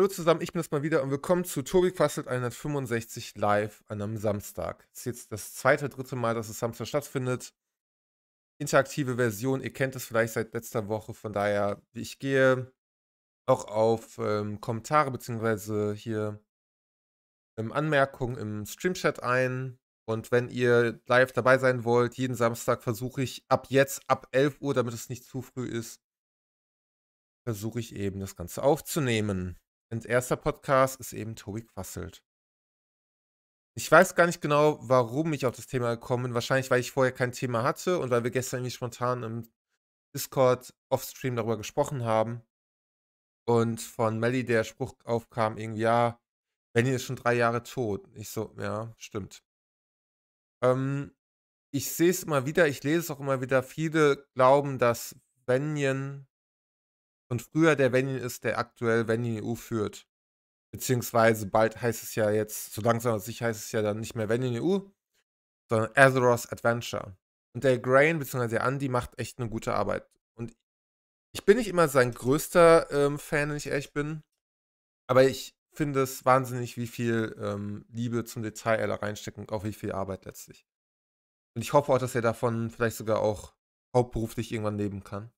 Hallo zusammen, ich bin es mal wieder und willkommen zu Tobi Quasselt 165 live an einem Samstag. Es ist jetzt das zweite, dritte Mal, dass es Samstag stattfindet. Interaktive Version, ihr kennt es vielleicht seit letzter Woche, von daher, ich gehe auch auf ähm, Kommentare bzw. hier ähm, Anmerkungen im Streamchat ein. Und wenn ihr live dabei sein wollt, jeden Samstag versuche ich ab jetzt, ab 11 Uhr, damit es nicht zu früh ist, versuche ich eben das Ganze aufzunehmen. Und erster Podcast ist eben Tobi Quasselt. Ich weiß gar nicht genau, warum ich auf das Thema gekommen bin. Wahrscheinlich, weil ich vorher kein Thema hatte und weil wir gestern irgendwie spontan im Discord offstream darüber gesprochen haben. Und von Melly der Spruch aufkam, irgendwie, ja, Benny ist schon drei Jahre tot. Ich so, ja, stimmt. Ähm, ich sehe es immer wieder, ich lese es auch immer wieder. Viele glauben, dass Benjen von früher der Venue ist, der aktuell Venue EU führt. Beziehungsweise bald heißt es ja jetzt, so langsam als ich heißt es ja dann nicht mehr Venue EU, sondern Azeroth Adventure. Und der Grain, beziehungsweise der Andy, macht echt eine gute Arbeit. Und ich bin nicht immer sein größter ähm, Fan, wenn ich ehrlich bin. Aber ich finde es wahnsinnig, wie viel ähm, Liebe zum Detail er da reinsteckt und auch wie viel Arbeit letztlich. Und ich hoffe auch, dass er davon vielleicht sogar auch hauptberuflich irgendwann leben kann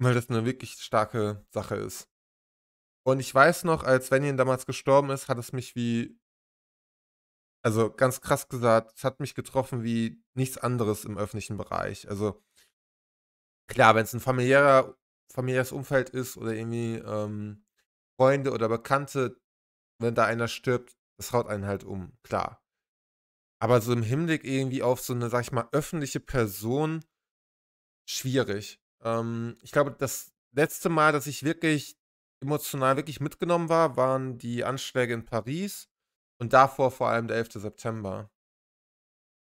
weil das eine wirklich starke Sache ist. Und ich weiß noch, als Venjen damals gestorben ist, hat es mich wie, also ganz krass gesagt, es hat mich getroffen wie nichts anderes im öffentlichen Bereich. Also klar, wenn es ein familiärer, familiäres Umfeld ist oder irgendwie ähm, Freunde oder Bekannte, wenn da einer stirbt, das haut einen halt um, klar. Aber so im Hinblick irgendwie auf so eine, sag ich mal, öffentliche Person schwierig. Ähm, ich glaube, das letzte Mal, dass ich wirklich emotional wirklich mitgenommen war, waren die Anschläge in Paris und davor vor allem der 11. September.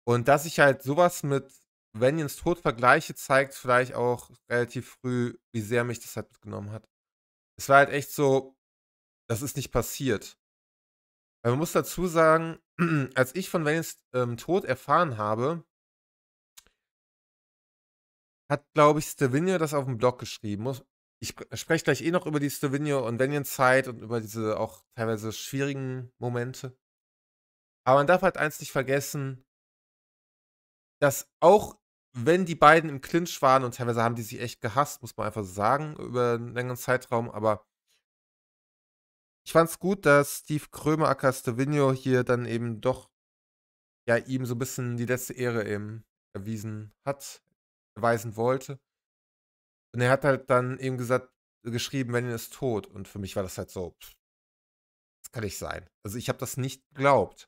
Und dass ich halt sowas mit Venians Tod vergleiche, zeigt vielleicht auch relativ früh, wie sehr mich das halt mitgenommen hat. Es war halt echt so, das ist nicht passiert. Weil man muss dazu sagen, als ich von Venians ähm, Tod erfahren habe, hat, glaube ich, Stevino das auf dem Blog geschrieben. Ich spreche gleich eh noch über die Stevino und Venian Zeit und über diese auch teilweise schwierigen Momente. Aber man darf halt eins nicht vergessen, dass auch wenn die beiden im Clinch waren und teilweise haben die sich echt gehasst, muss man einfach so sagen, über einen längeren Zeitraum, aber ich fand es gut, dass Steve Krömer aka Stevino hier dann eben doch ja ihm so ein bisschen die letzte Ehre eben ähm, erwiesen hat beweisen wollte. Und er hat halt dann eben gesagt, geschrieben, Marilyn ist tot. Und für mich war das halt so, pff, das kann nicht sein. Also ich habe das nicht geglaubt.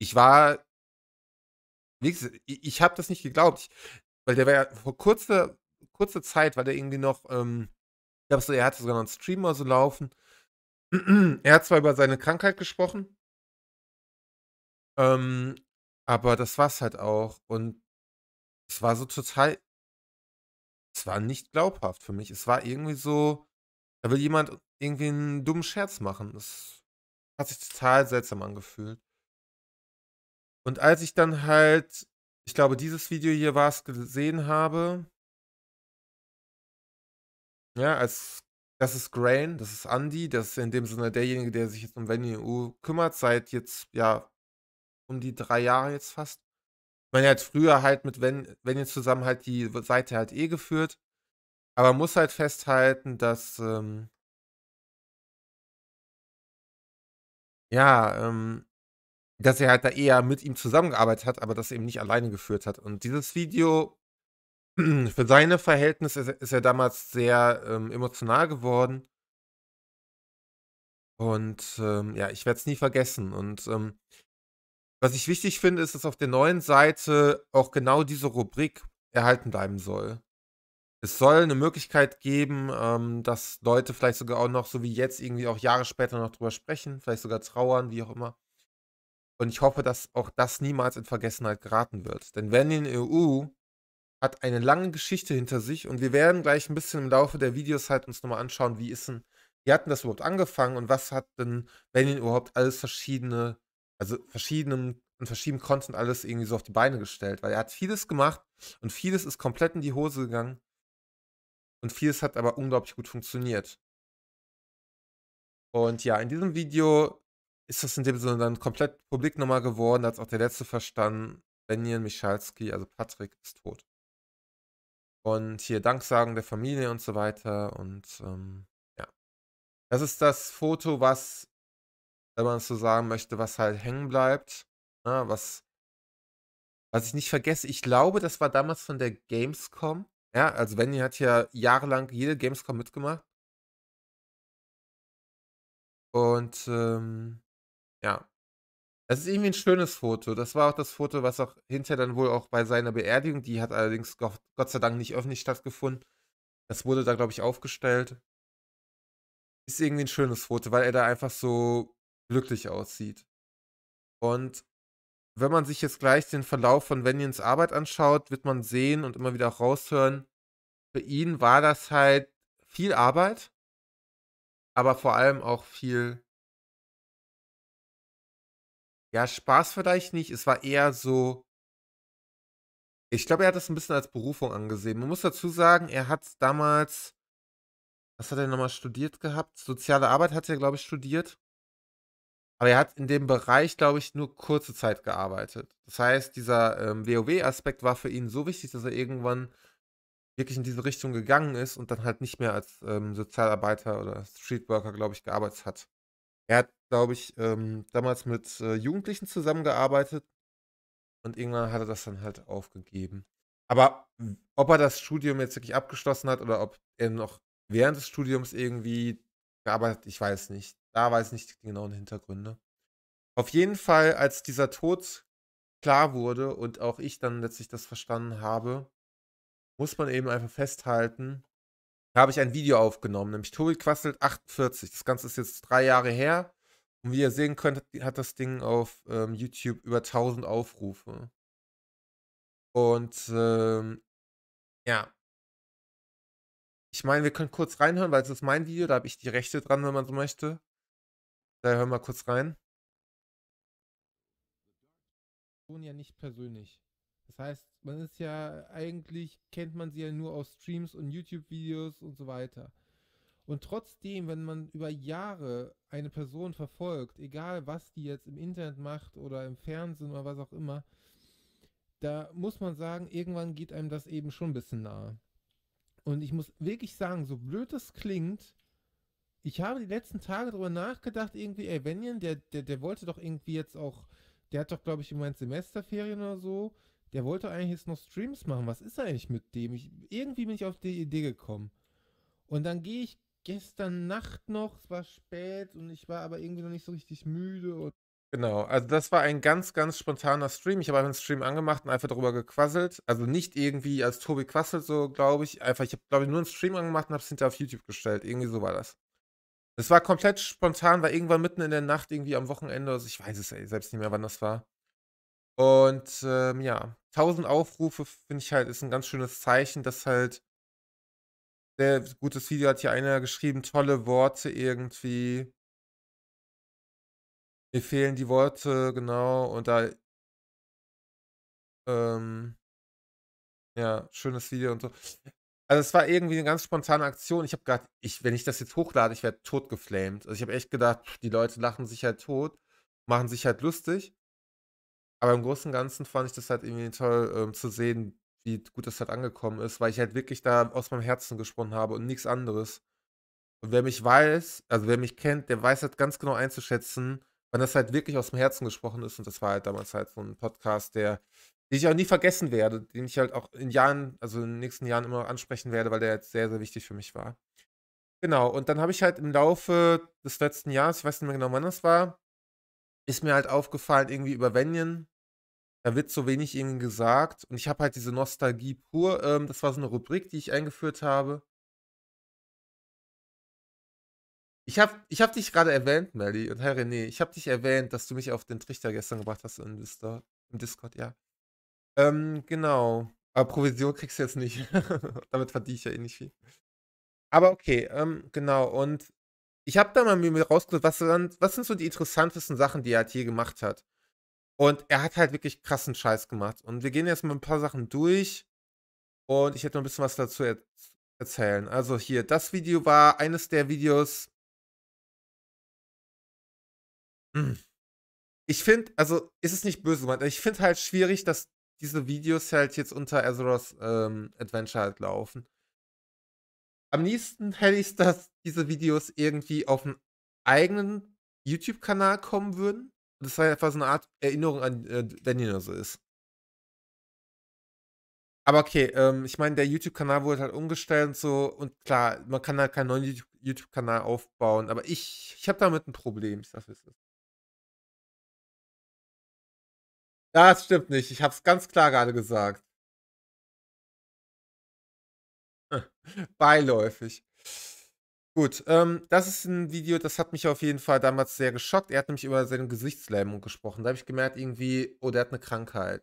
Ich war, wie gesagt, ich, ich habe das nicht geglaubt. Ich, weil der war ja vor kurzer, kurzer Zeit, war der irgendwie noch, ähm, ich glaube so, er hatte sogar noch einen Streamer so laufen. er hat zwar über seine Krankheit gesprochen, ähm, aber das war es halt auch. Und es war so total es war nicht glaubhaft für mich. Es war irgendwie so, da will jemand irgendwie einen dummen Scherz machen. Das hat sich total seltsam angefühlt. Und als ich dann halt, ich glaube, dieses Video hier war es, gesehen habe, ja, als das ist Grain, das ist Andy, das ist in dem Sinne derjenige, der sich jetzt um Venue kümmert, seit jetzt, ja, um die drei Jahre jetzt fast man hat früher halt mit wenn wenn ihr zusammen halt die Seite halt eh geführt, aber man muss halt festhalten, dass ähm, ja ähm, dass er halt da eher mit ihm zusammengearbeitet hat, aber das eben nicht alleine geführt hat. Und dieses Video für seine Verhältnisse ist, ist er damals sehr ähm, emotional geworden. Und ähm, ja, ich werde es nie vergessen. Und ähm, was ich wichtig finde, ist, dass auf der neuen Seite auch genau diese Rubrik erhalten bleiben soll. Es soll eine Möglichkeit geben, ähm, dass Leute vielleicht sogar auch noch, so wie jetzt, irgendwie auch Jahre später noch drüber sprechen, vielleicht sogar trauern, wie auch immer. Und ich hoffe, dass auch das niemals in Vergessenheit geraten wird. Denn wenn in EU hat eine lange Geschichte hinter sich und wir werden gleich ein bisschen im Laufe der Videos halt uns nochmal anschauen, wie ist denn, wie hat denn das überhaupt angefangen und was hat denn Benin überhaupt alles verschiedene also verschiedenen und verschiedenen Content alles irgendwie so auf die Beine gestellt, weil er hat vieles gemacht und vieles ist komplett in die Hose gegangen und vieles hat aber unglaublich gut funktioniert. Und ja, in diesem Video ist das in dem Sinne dann komplett publik nochmal geworden, da als auch der letzte verstanden, Benjamin Michalski, also Patrick, ist tot. Und hier Danksagen der Familie und so weiter und ähm, ja. Das ist das Foto, was wenn man es so sagen möchte, was halt hängen bleibt. Ja, ne, was, was ich nicht vergesse, ich glaube, das war damals von der Gamescom. Ja, also Benny hat ja jahrelang jede Gamescom mitgemacht. Und ähm, ja. Das ist irgendwie ein schönes Foto. Das war auch das Foto, was auch hinterher dann wohl auch bei seiner Beerdigung, die hat allerdings Gott, Gott sei Dank nicht öffentlich stattgefunden. Das wurde da, glaube ich, aufgestellt. Ist irgendwie ein schönes Foto, weil er da einfach so glücklich aussieht. Und wenn man sich jetzt gleich den Verlauf von Venians Arbeit anschaut, wird man sehen und immer wieder raushören, für ihn war das halt viel Arbeit, aber vor allem auch viel ja, Spaß vielleicht nicht. Es war eher so. Ich glaube, er hat das ein bisschen als Berufung angesehen. Man muss dazu sagen, er hat damals. Was hat er nochmal studiert gehabt? Soziale Arbeit hat er, glaube ich, studiert. Aber er hat in dem Bereich, glaube ich, nur kurze Zeit gearbeitet. Das heißt, dieser ähm, WoW-Aspekt war für ihn so wichtig, dass er irgendwann wirklich in diese Richtung gegangen ist und dann halt nicht mehr als ähm, Sozialarbeiter oder Streetworker, glaube ich, gearbeitet hat. Er hat, glaube ich, ähm, damals mit äh, Jugendlichen zusammengearbeitet und irgendwann hat er das dann halt aufgegeben. Aber ob er das Studium jetzt wirklich abgeschlossen hat oder ob er noch während des Studiums irgendwie gearbeitet, hat, ich weiß nicht. Da weiß ich nicht die genauen Hintergründe. Auf jeden Fall, als dieser Tod klar wurde und auch ich dann letztlich das verstanden habe, muss man eben einfach festhalten, habe ich ein Video aufgenommen, nämlich Tobi Quasselt 48. Das Ganze ist jetzt drei Jahre her. Und wie ihr sehen könnt, hat das Ding auf ähm, YouTube über 1000 Aufrufe. Und ähm, ja. Ich meine, wir können kurz reinhören, weil es ist mein Video, da habe ich die Rechte dran, wenn man so möchte. Da hören wir kurz rein. Ja, nicht persönlich. Das heißt, man ist ja eigentlich, kennt man sie ja nur aus Streams und YouTube-Videos und so weiter. Und trotzdem, wenn man über Jahre eine Person verfolgt, egal was die jetzt im Internet macht oder im Fernsehen oder was auch immer, da muss man sagen, irgendwann geht einem das eben schon ein bisschen nahe. Und ich muss wirklich sagen, so blöd es klingt, ich habe die letzten Tage darüber nachgedacht, irgendwie, ey, Benjen, der, der, der wollte doch irgendwie jetzt auch, der hat doch, glaube ich, im Moment Semesterferien oder so, der wollte eigentlich jetzt noch Streams machen. Was ist eigentlich mit dem? Ich, irgendwie bin ich auf die Idee gekommen. Und dann gehe ich gestern Nacht noch, es war spät und ich war aber irgendwie noch nicht so richtig müde. genau, also das war ein ganz, ganz spontaner Stream. Ich habe einfach einen Stream angemacht und einfach darüber gequasselt. Also nicht irgendwie als Tobi quasselt, so glaube ich. Einfach, ich habe, glaube ich, nur einen Stream angemacht und habe es hinter auf YouTube gestellt. Irgendwie so war das. Es war komplett spontan, war irgendwann mitten in der Nacht, irgendwie am Wochenende. Also ich weiß es ey, selbst nicht mehr, wann das war. Und ähm, ja, 1000 Aufrufe finde ich halt, ist ein ganz schönes Zeichen, dass halt sehr gutes Video hat hier einer geschrieben, tolle Worte irgendwie. Mir fehlen die Worte, genau. Und da, ähm, ja, schönes Video und so. Also es war irgendwie eine ganz spontane Aktion. Ich habe gedacht, ich, wenn ich das jetzt hochlade, ich werde tot geflamed. Also ich habe echt gedacht, die Leute lachen sich halt tot, machen sich halt lustig. Aber im Großen und Ganzen fand ich das halt irgendwie toll ähm, zu sehen, wie gut das halt angekommen ist, weil ich halt wirklich da aus meinem Herzen gesprochen habe und nichts anderes. Und wer mich weiß, also wer mich kennt, der weiß halt ganz genau einzuschätzen, wann das halt wirklich aus dem Herzen gesprochen ist. Und das war halt damals halt so ein Podcast, der die ich auch nie vergessen werde, den ich halt auch in Jahren, also in den nächsten Jahren immer noch ansprechen werde, weil der jetzt sehr, sehr wichtig für mich war. Genau, und dann habe ich halt im Laufe des letzten Jahres, ich weiß nicht mehr genau, wann das war, ist mir halt aufgefallen, irgendwie über Venjen, da wird so wenig irgendwie gesagt. Und ich habe halt diese Nostalgie pur, ähm, das war so eine Rubrik, die ich eingeführt habe. Ich habe ich hab dich gerade erwähnt, Melly und Herr René, ich habe dich erwähnt, dass du mich auf den Trichter gestern gebracht hast im Discord, im Discord ja. Ähm, genau. Aber Provision kriegst du jetzt nicht. Damit verdiene ich ja eh nicht viel. Aber okay, ähm, genau. Und ich habe da mal mir rausgesucht, was, was sind so die interessantesten Sachen, die er halt hier gemacht hat. Und er hat halt wirklich krassen Scheiß gemacht. Und wir gehen jetzt mal ein paar Sachen durch. Und ich hätte noch ein bisschen was dazu er erzählen. Also hier, das Video war eines der Videos. Hm. Ich finde, also ist es nicht böse gemeint, ich finde halt schwierig, dass diese Videos halt jetzt unter Azeroth ähm, Adventure halt laufen. Am liebsten hätte ich, dass diese Videos irgendwie auf einen eigenen YouTube-Kanal kommen würden. das halt einfach so eine Art Erinnerung an äh, Daniel so ist. Aber okay, ähm, ich meine, der YouTube-Kanal wurde halt umgestellt und so. Und klar, man kann halt keinen neuen YouTube-Kanal aufbauen. Aber ich, ich habe damit ein Problem. Ich sag, es ist. Ah, das stimmt nicht. Ich habe es ganz klar gerade gesagt. Beiläufig. Gut, ähm, das ist ein Video, das hat mich auf jeden Fall damals sehr geschockt. Er hat nämlich über seine Gesichtslähmung gesprochen. Da habe ich gemerkt, irgendwie, oh, der hat eine Krankheit.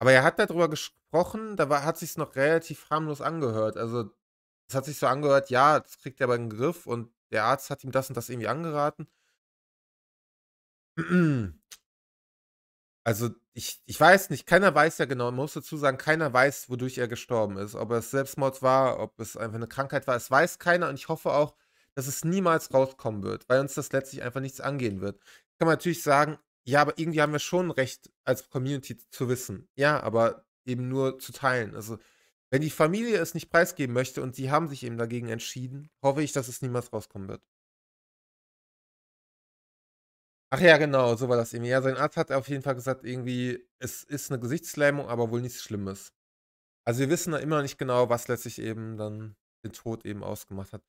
Aber er hat darüber gesprochen, da war, hat sich noch relativ harmlos angehört. Also, es hat sich so angehört, ja, das kriegt er aber in den Griff und der Arzt hat ihm das und das irgendwie angeraten. Also ich, ich weiß nicht, keiner weiß ja genau, man muss dazu sagen, keiner weiß, wodurch er gestorben ist. Ob es Selbstmord war, ob es einfach eine Krankheit war, es weiß keiner und ich hoffe auch, dass es niemals rauskommen wird, weil uns das letztlich einfach nichts angehen wird. Kann man natürlich sagen, ja, aber irgendwie haben wir schon recht, als Community zu wissen. Ja, aber eben nur zu teilen. Also, wenn die Familie es nicht preisgeben möchte und sie haben sich eben dagegen entschieden, hoffe ich, dass es niemals rauskommen wird. Ach ja, genau, so war das irgendwie. Ja, sein Arzt hat auf jeden Fall gesagt, irgendwie, es ist eine Gesichtslähmung, aber wohl nichts Schlimmes. Also wir wissen da immer nicht genau, was letztlich eben dann den Tod eben ausgemacht hat.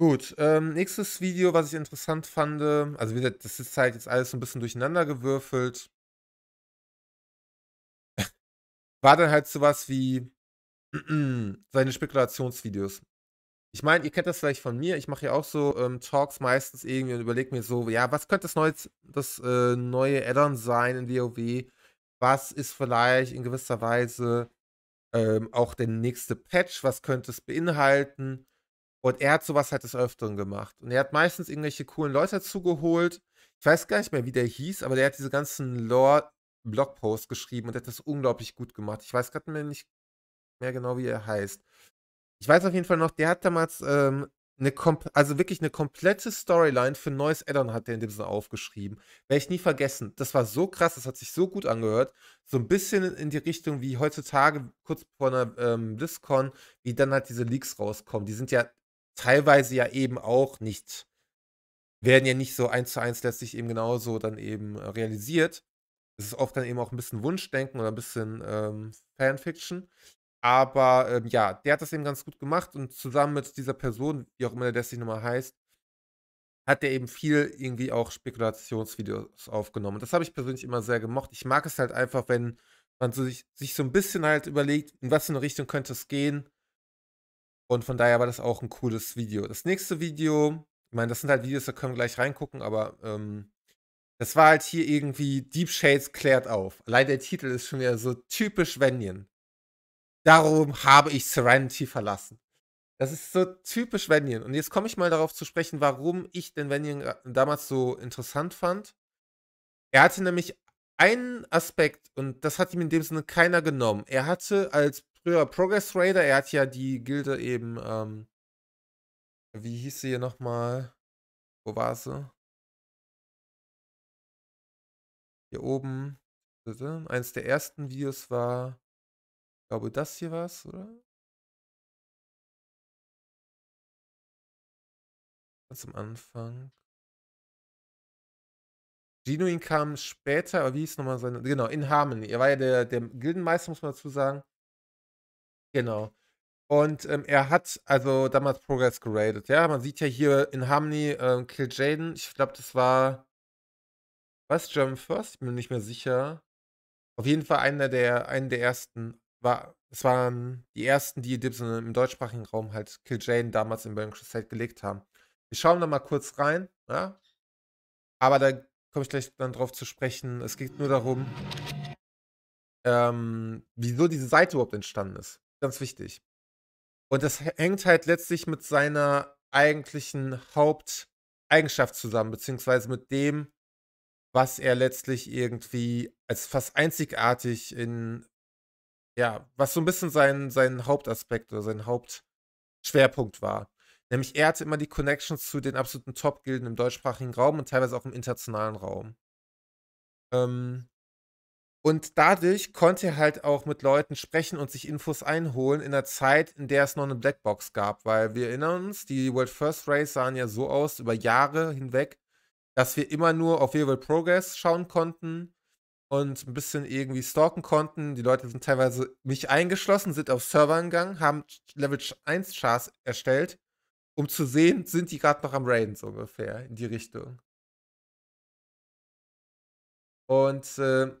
Gut, ähm, nächstes Video, was ich interessant fand, also wie gesagt, das ist halt jetzt alles so ein bisschen durcheinander gewürfelt. war dann halt sowas wie seine Spekulationsvideos. Ich meine, ihr kennt das vielleicht von mir. Ich mache ja auch so ähm, Talks meistens irgendwie und überlege mir so, ja, was könnte das neue, das, äh, neue Addon sein in WoW? Was ist vielleicht in gewisser Weise ähm, auch der nächste Patch? Was könnte es beinhalten? Und er hat sowas halt des Öfteren gemacht. Und er hat meistens irgendwelche coolen Leute dazugeholt. Ich weiß gar nicht mehr, wie der hieß, aber der hat diese ganzen Lore-Blogposts geschrieben und hat das unglaublich gut gemacht. Ich weiß gerade nicht mehr genau, wie er heißt. Ich weiß auf jeden Fall noch, der hat damals ähm, eine also wirklich eine komplette Storyline für ein neues Addon hat der in dem Sinne aufgeschrieben. Werde ich nie vergessen. Das war so krass, das hat sich so gut angehört. So ein bisschen in die Richtung wie heutzutage, kurz vor einer ähm, BlizzCon, wie dann halt diese Leaks rauskommen. Die sind ja teilweise ja eben auch nicht, werden ja nicht so eins zu eins letztlich eben genauso dann eben äh, realisiert. Es ist oft dann eben auch ein bisschen Wunschdenken oder ein bisschen ähm, Fanfiction. Aber ähm, ja, der hat das eben ganz gut gemacht und zusammen mit dieser Person, wie auch immer der Destiny nochmal heißt, hat der eben viel irgendwie auch Spekulationsvideos aufgenommen. Und das habe ich persönlich immer sehr gemocht. Ich mag es halt einfach, wenn man so sich, sich so ein bisschen halt überlegt, in was für eine Richtung könnte es gehen. Und von daher war das auch ein cooles Video. Das nächste Video, ich meine, das sind halt Videos, da können wir gleich reingucken, aber ähm, das war halt hier irgendwie Deep Shades klärt auf. Allein der Titel ist schon wieder so typisch Venyon. Darum habe ich Serenity verlassen. Das ist so typisch Venian. Und jetzt komme ich mal darauf zu sprechen, warum ich den Venian damals so interessant fand. Er hatte nämlich einen Aspekt, und das hat ihm in dem Sinne keiner genommen. Er hatte als früher Progress Raider, er hat ja die Gilde eben, ähm, wie hieß sie hier nochmal? Wo war sie? Hier oben. Eins der ersten Videos war ich glaube, das hier war es, oder? Ganz am Anfang. Genuin kam später, aber wie hieß nochmal sein? Genau, in Harmony. Er war ja der, der Gildenmeister, muss man dazu sagen. Genau. Und ähm, er hat also damals Progress geradet. Ja, man sieht ja hier in Harmony ähm, Kill Jaden. Ich glaube, das war. Was? German First? Ich bin mir nicht mehr sicher. Auf jeden Fall einer der, einen der ersten war, es waren die ersten, die Dibson im deutschsprachigen Raum halt Kill Jane damals in Burning Crusade gelegt haben. Wir schauen da mal kurz rein, ja? aber da komme ich gleich dann drauf zu sprechen. Es geht nur darum, ähm, wieso diese Seite überhaupt entstanden ist. Ganz wichtig. Und das hängt halt letztlich mit seiner eigentlichen Haupteigenschaft zusammen, beziehungsweise mit dem, was er letztlich irgendwie als fast einzigartig in ja, was so ein bisschen sein, sein Hauptaspekt oder sein Hauptschwerpunkt war. Nämlich er hatte immer die Connections zu den absoluten Top-Gilden im deutschsprachigen Raum und teilweise auch im internationalen Raum. Ähm, und dadurch konnte er halt auch mit Leuten sprechen und sich Infos einholen in der Zeit, in der es noch eine Blackbox gab. Weil wir erinnern uns, die World First Race sahen ja so aus über Jahre hinweg, dass wir immer nur auf World Progress schauen konnten und ein bisschen irgendwie stalken konnten. Die Leute sind teilweise mich eingeschlossen, sind auf Servern gegangen, haben Level 1 Chars erstellt, um zu sehen, sind die gerade noch am Raiden so ungefähr in die Richtung. Und äh,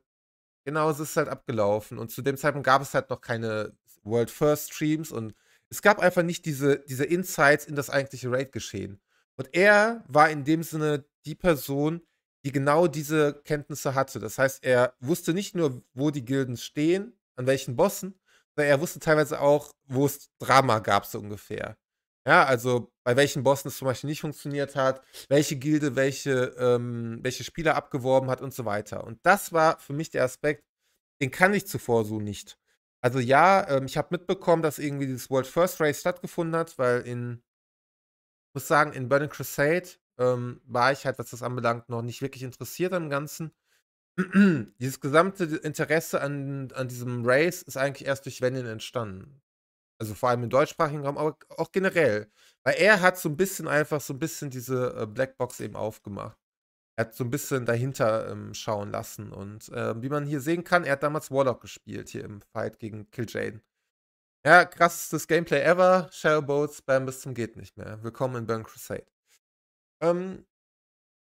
genau, es ist halt abgelaufen. Und zu dem Zeitpunkt gab es halt noch keine World First Streams und es gab einfach nicht diese, diese Insights in das eigentliche Raid-Geschehen. Und er war in dem Sinne die Person, die genau diese Kenntnisse hatte. Das heißt, er wusste nicht nur, wo die Gilden stehen, an welchen Bossen, sondern er wusste teilweise auch, wo es Drama gab, so ungefähr. Ja, also bei welchen Bossen es zum Beispiel nicht funktioniert hat, welche Gilde welche, ähm, welche Spieler abgeworben hat und so weiter. Und das war für mich der Aspekt, den kann ich zuvor so nicht. Also ja, ähm, ich habe mitbekommen, dass irgendwie dieses World First Race stattgefunden hat, weil in, ich muss sagen, in Burning Crusade ähm, war ich halt, was das anbelangt, noch nicht wirklich interessiert am Ganzen. Dieses gesamte Interesse an, an diesem Race ist eigentlich erst durch Venin entstanden. Also vor allem im deutschsprachigen Raum, aber auch generell. Weil er hat so ein bisschen einfach so ein bisschen diese äh, Blackbox eben aufgemacht. Er hat so ein bisschen dahinter ähm, schauen lassen. Und äh, wie man hier sehen kann, er hat damals Warlock gespielt, hier im Fight gegen Kill Kil'jaeden. Ja, krassestes Gameplay ever. Shadowboat, Bam, bis zum geht nicht mehr. Willkommen in Burn Crusade. Ähm,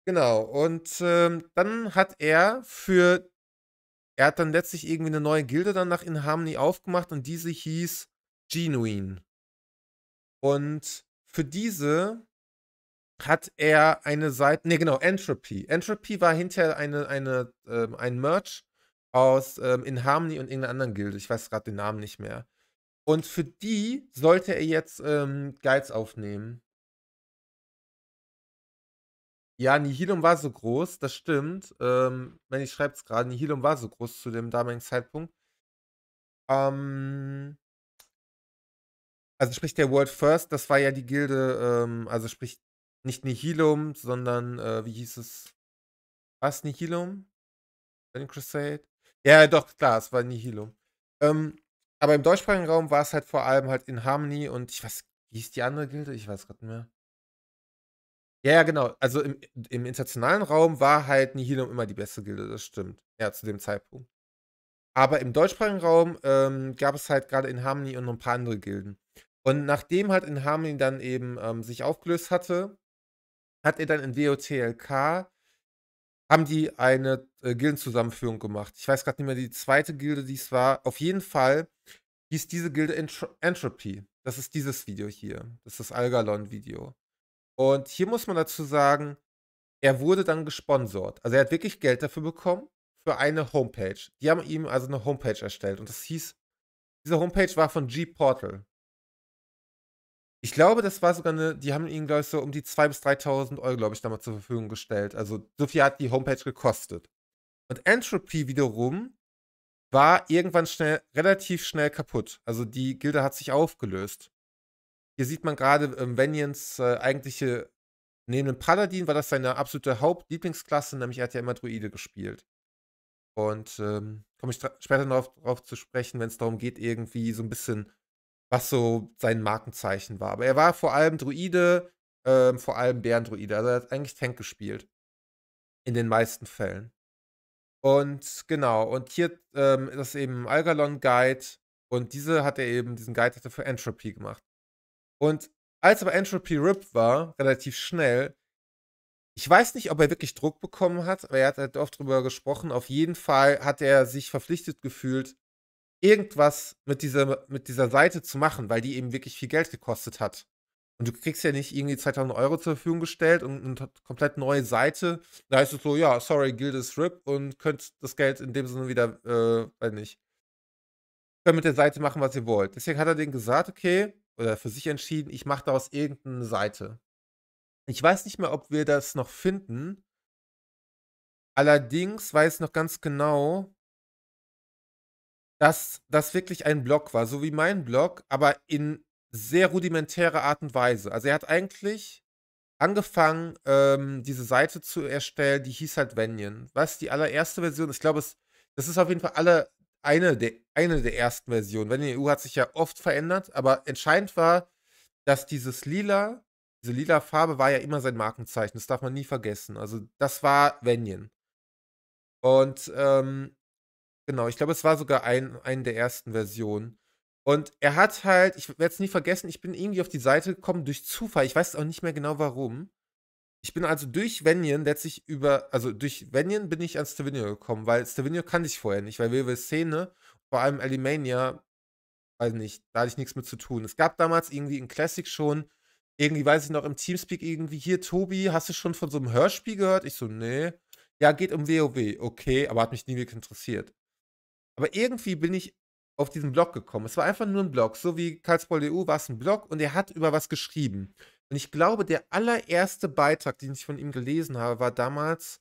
genau, und ähm, dann hat er für, er hat dann letztlich irgendwie eine neue Gilde dann nach Inharmony aufgemacht und diese hieß Genuine. Und für diese hat er eine Seite, ne genau, Entropy. Entropy war hinterher eine, eine, ähm, ein Merch aus ähm, Inharmony und irgendeiner anderen Gilde. Ich weiß gerade den Namen nicht mehr. Und für die sollte er jetzt ähm, Guides aufnehmen. Ja, Nihilum war so groß, das stimmt. Ähm, wenn ich schreibe es gerade, Nihilum war so groß zu dem damaligen Zeitpunkt. Ähm, also sprich der World First, das war ja die Gilde, ähm, also sprich nicht Nihilum, sondern äh, wie hieß es? Was Nihilum? Dann Crusade? Ja, doch, klar, es war Nihilum. Ähm, aber im deutschsprachigen Raum war es halt vor allem halt in Harmony und ich weiß, wie hieß die andere Gilde? Ich weiß gerade nicht mehr. Ja, ja, genau. Also im, im internationalen Raum war halt Nihilum immer die beste Gilde, das stimmt. Ja, zu dem Zeitpunkt. Aber im deutschsprachigen Raum ähm, gab es halt gerade in Harmony und noch ein paar andere Gilden. Und nachdem halt in Harmony dann eben ähm, sich aufgelöst hatte, hat er dann in WOTLK haben die eine äh, Gildenzusammenführung gemacht. Ich weiß gerade nicht mehr die zweite Gilde, die es war. Auf jeden Fall hieß diese Gilde Entro Entropy. Das ist dieses Video hier. Das ist das Algalon-Video. Und hier muss man dazu sagen, er wurde dann gesponsort. Also er hat wirklich Geld dafür bekommen, für eine Homepage. Die haben ihm also eine Homepage erstellt und das hieß, diese Homepage war von G-Portal. Ich glaube, das war sogar eine, die haben ihm, glaube ich, so um die 2.000 bis 3.000 Euro, glaube ich, damals zur Verfügung gestellt. Also so viel hat die Homepage gekostet. Und Entropy wiederum war irgendwann schnell, relativ schnell kaputt. Also die Gilde hat sich aufgelöst. Hier sieht man gerade ähm, Venians äh, eigentliche, neben dem Paladin war das seine absolute Hauptlieblingsklasse, nämlich er hat ja immer Druide gespielt. Und ähm, komme ich später noch darauf zu sprechen, wenn es darum geht, irgendwie so ein bisschen, was so sein Markenzeichen war. Aber er war vor allem Druide, ähm, vor allem Bärendruide. Also er hat eigentlich Tank gespielt. In den meisten Fällen. Und genau, und hier ähm, das ist eben Algalon Guide. Und diese hat er eben, diesen Guide hat er für Entropy gemacht. Und als aber Entropy Rip war, relativ schnell, ich weiß nicht, ob er wirklich Druck bekommen hat, aber er hat halt oft drüber gesprochen. Auf jeden Fall hat er sich verpflichtet gefühlt, irgendwas mit dieser, mit dieser Seite zu machen, weil die eben wirklich viel Geld gekostet hat. Und du kriegst ja nicht irgendwie 2000 Euro zur Verfügung gestellt und eine komplett neue Seite. Da heißt es so, ja, sorry, Guild ist RIP und könnt das Geld in dem Sinne wieder, äh, weiß nicht, könnt mit der Seite machen, was ihr wollt. Deswegen hat er denen gesagt, okay, oder für sich entschieden, ich mache daraus irgendeine Seite. Ich weiß nicht mehr, ob wir das noch finden. Allerdings weiß ich noch ganz genau, dass das wirklich ein Blog war, so wie mein Blog, aber in sehr rudimentärer Art und Weise. Also er hat eigentlich angefangen, ähm, diese Seite zu erstellen, die hieß halt Venyon. Was die allererste Version, ich glaube, das ist auf jeden Fall alle, eine der, eine der ersten Versionen. Wenn die EU hat sich ja oft verändert, aber entscheidend war, dass dieses lila, diese lila Farbe war ja immer sein Markenzeichen. Das darf man nie vergessen. Also das war Venien. Und ähm, genau, ich glaube, es war sogar ein, eine der ersten Versionen. Und er hat halt, ich werde es nie vergessen, ich bin irgendwie auf die Seite gekommen durch Zufall. Ich weiß auch nicht mehr genau warum. Ich bin also durch Venyon letztlich über, also durch Venyon bin ich an Stevino gekommen, weil Stevino kannte ich vorher nicht, weil WoW-Szene, vor allem Alimania, weiß nicht, da hatte ich nichts mit zu tun. Es gab damals irgendwie in Classic schon, irgendwie weiß ich noch, im Teamspeak irgendwie, hier, Tobi, hast du schon von so einem Hörspiel gehört? Ich so, nee. Ja, geht um WoW, okay, aber hat mich nie wirklich interessiert. Aber irgendwie bin ich auf diesen Blog gekommen. Es war einfach nur ein Blog, so wie Karlsball.eu war es ein Blog und er hat über was geschrieben. Und ich glaube, der allererste Beitrag, den ich von ihm gelesen habe, war damals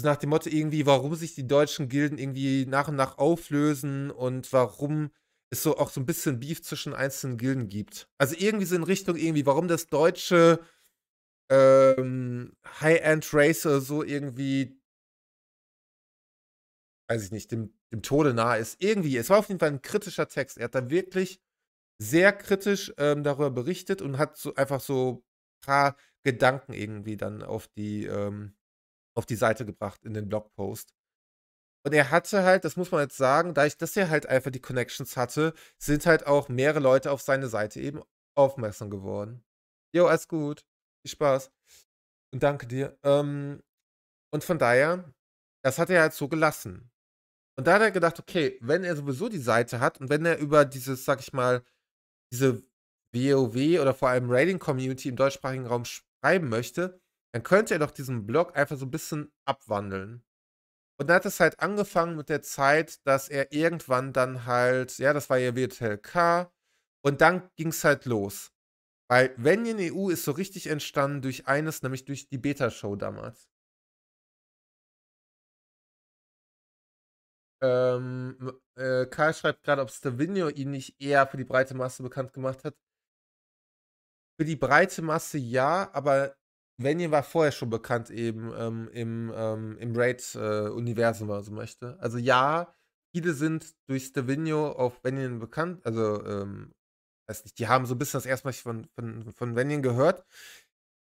nach dem Motto irgendwie, warum sich die deutschen Gilden irgendwie nach und nach auflösen und warum es so auch so ein bisschen Beef zwischen einzelnen Gilden gibt. Also irgendwie so in Richtung irgendwie, warum das deutsche ähm, High-End-Race oder so irgendwie, weiß ich nicht, dem, dem Tode nahe ist. Irgendwie, es war auf jeden Fall ein kritischer Text. Er hat da wirklich sehr kritisch ähm, darüber berichtet und hat so einfach so ein paar Gedanken irgendwie dann auf die, ähm, auf die Seite gebracht in den Blogpost. Und er hatte halt, das muss man jetzt sagen, da ich, das ja halt einfach die Connections hatte, sind halt auch mehrere Leute auf seine Seite eben aufmerksam geworden. Jo, alles gut. Viel Spaß. Und danke dir. Ähm, und von daher, das hat er halt so gelassen. Und da hat er gedacht, okay, wenn er sowieso die Seite hat und wenn er über dieses, sag ich mal, diese WoW oder vor allem Raiding-Community im deutschsprachigen Raum schreiben möchte, dann könnte er doch diesen Blog einfach so ein bisschen abwandeln. Und dann hat es halt angefangen mit der Zeit, dass er irgendwann dann halt, ja, das war ja WTLK, und dann ging es halt los. Weil Venjen EU e ist so richtig entstanden durch eines, nämlich durch die Beta-Show damals. Ähm, äh, Karl schreibt gerade, ob Stavino ihn nicht eher für die breite Masse bekannt gemacht hat. Für die breite Masse ja, aber Venue war vorher schon bekannt eben ähm, im, ähm, im Raid-Universum, äh, wenn man so möchte. Also ja, viele sind durch Stavino auf Venue bekannt, also ähm, weiß nicht, die haben so ein bisschen das erstmal von, von, von Venue gehört,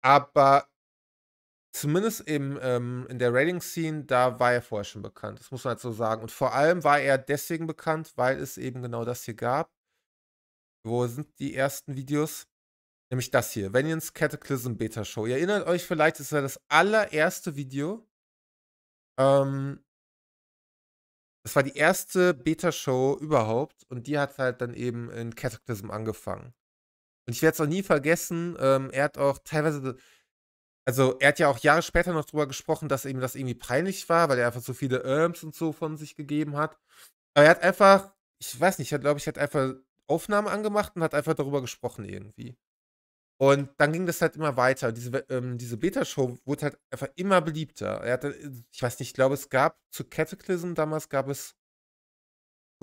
aber zumindest eben ähm, in der Rating-Scene, da war er vorher schon bekannt. Das muss man halt so sagen. Und vor allem war er deswegen bekannt, weil es eben genau das hier gab. Wo sind die ersten Videos? Nämlich das hier, Venians Cataclysm Beta Show. Ihr erinnert euch vielleicht, es war das allererste Video. Ähm, das war die erste Beta-Show überhaupt und die hat halt dann eben in Cataclysm angefangen. Und ich werde es auch nie vergessen, ähm, er hat auch teilweise also, er hat ja auch Jahre später noch drüber gesprochen, dass ihm das irgendwie peinlich war, weil er einfach so viele Irms und so von sich gegeben hat. Aber er hat einfach, ich weiß nicht, ich glaube, ich hat einfach Aufnahmen angemacht und hat einfach darüber gesprochen irgendwie. Und dann ging das halt immer weiter. Diese, ähm, diese Beta-Show wurde halt einfach immer beliebter. Er hatte, ich weiß nicht, ich glaube, es gab zu Cataclysm damals gab es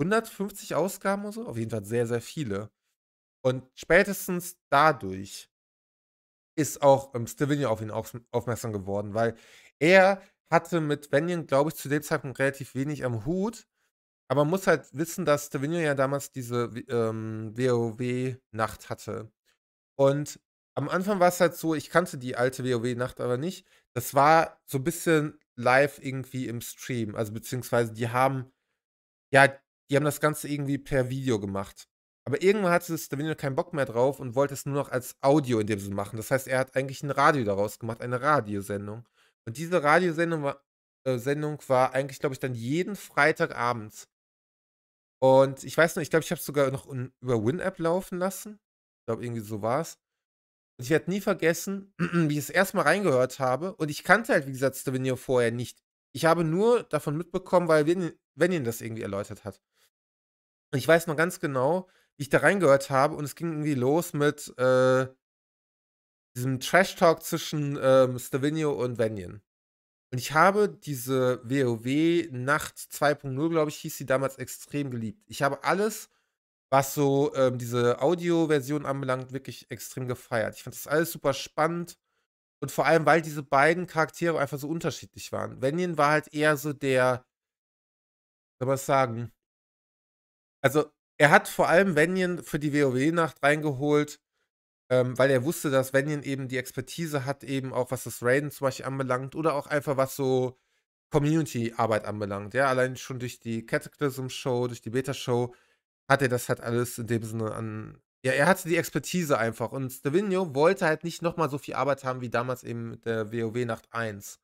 150 Ausgaben oder so. Auf jeden Fall sehr, sehr viele. Und spätestens dadurch ist auch ähm, Stevino auf ihn auf, aufmerksam geworden, weil er hatte mit Benyon, glaube ich, zu dem Zeitpunkt relativ wenig am Hut. Aber man muss halt wissen, dass Stevino ja damals diese ähm, WoW-Nacht hatte. Und am Anfang war es halt so, ich kannte die alte WoW-Nacht aber nicht. Das war so ein bisschen live irgendwie im Stream. Also beziehungsweise die haben, ja, die haben das Ganze irgendwie per Video gemacht. Aber irgendwann hatte Stavino keinen Bock mehr drauf und wollte es nur noch als Audio in dem Sinne machen. Das heißt, er hat eigentlich ein Radio daraus gemacht, eine Radiosendung. Und diese Radiosendung war, äh, Sendung war eigentlich, glaube ich, dann jeden Freitagabend. Und ich weiß noch, ich glaube, ich habe es sogar noch un, über Win-App laufen lassen. Ich glaube, irgendwie so war es. Und ich werde nie vergessen, wie ich es erstmal reingehört habe. Und ich kannte halt, wie gesagt, Stavino vorher nicht. Ich habe nur davon mitbekommen, weil Venin das irgendwie erläutert hat. Und ich weiß noch ganz genau, wie ich da reingehört habe. Und es ging irgendwie los mit äh, diesem Trash-Talk zwischen ähm, Stavinio und Venyon. Und ich habe diese WoW Nacht 2.0, glaube ich, hieß sie damals extrem geliebt. Ich habe alles, was so ähm, diese Audioversion anbelangt, wirklich extrem gefeiert. Ich fand das alles super spannend. Und vor allem, weil diese beiden Charaktere einfach so unterschiedlich waren. Venyon war halt eher so der, soll man sagen, also er hat vor allem Venjen für die WoW-Nacht reingeholt, ähm, weil er wusste, dass Venjen eben die Expertise hat, eben auch was das Raiden zum Beispiel anbelangt oder auch einfach was so Community-Arbeit anbelangt. Ja, allein schon durch die Cataclysm-Show, durch die Beta-Show hat er das halt alles in dem Sinne an. Ja, er hatte die Expertise einfach und Stevino wollte halt nicht nochmal so viel Arbeit haben wie damals eben mit der WoW-Nacht 1.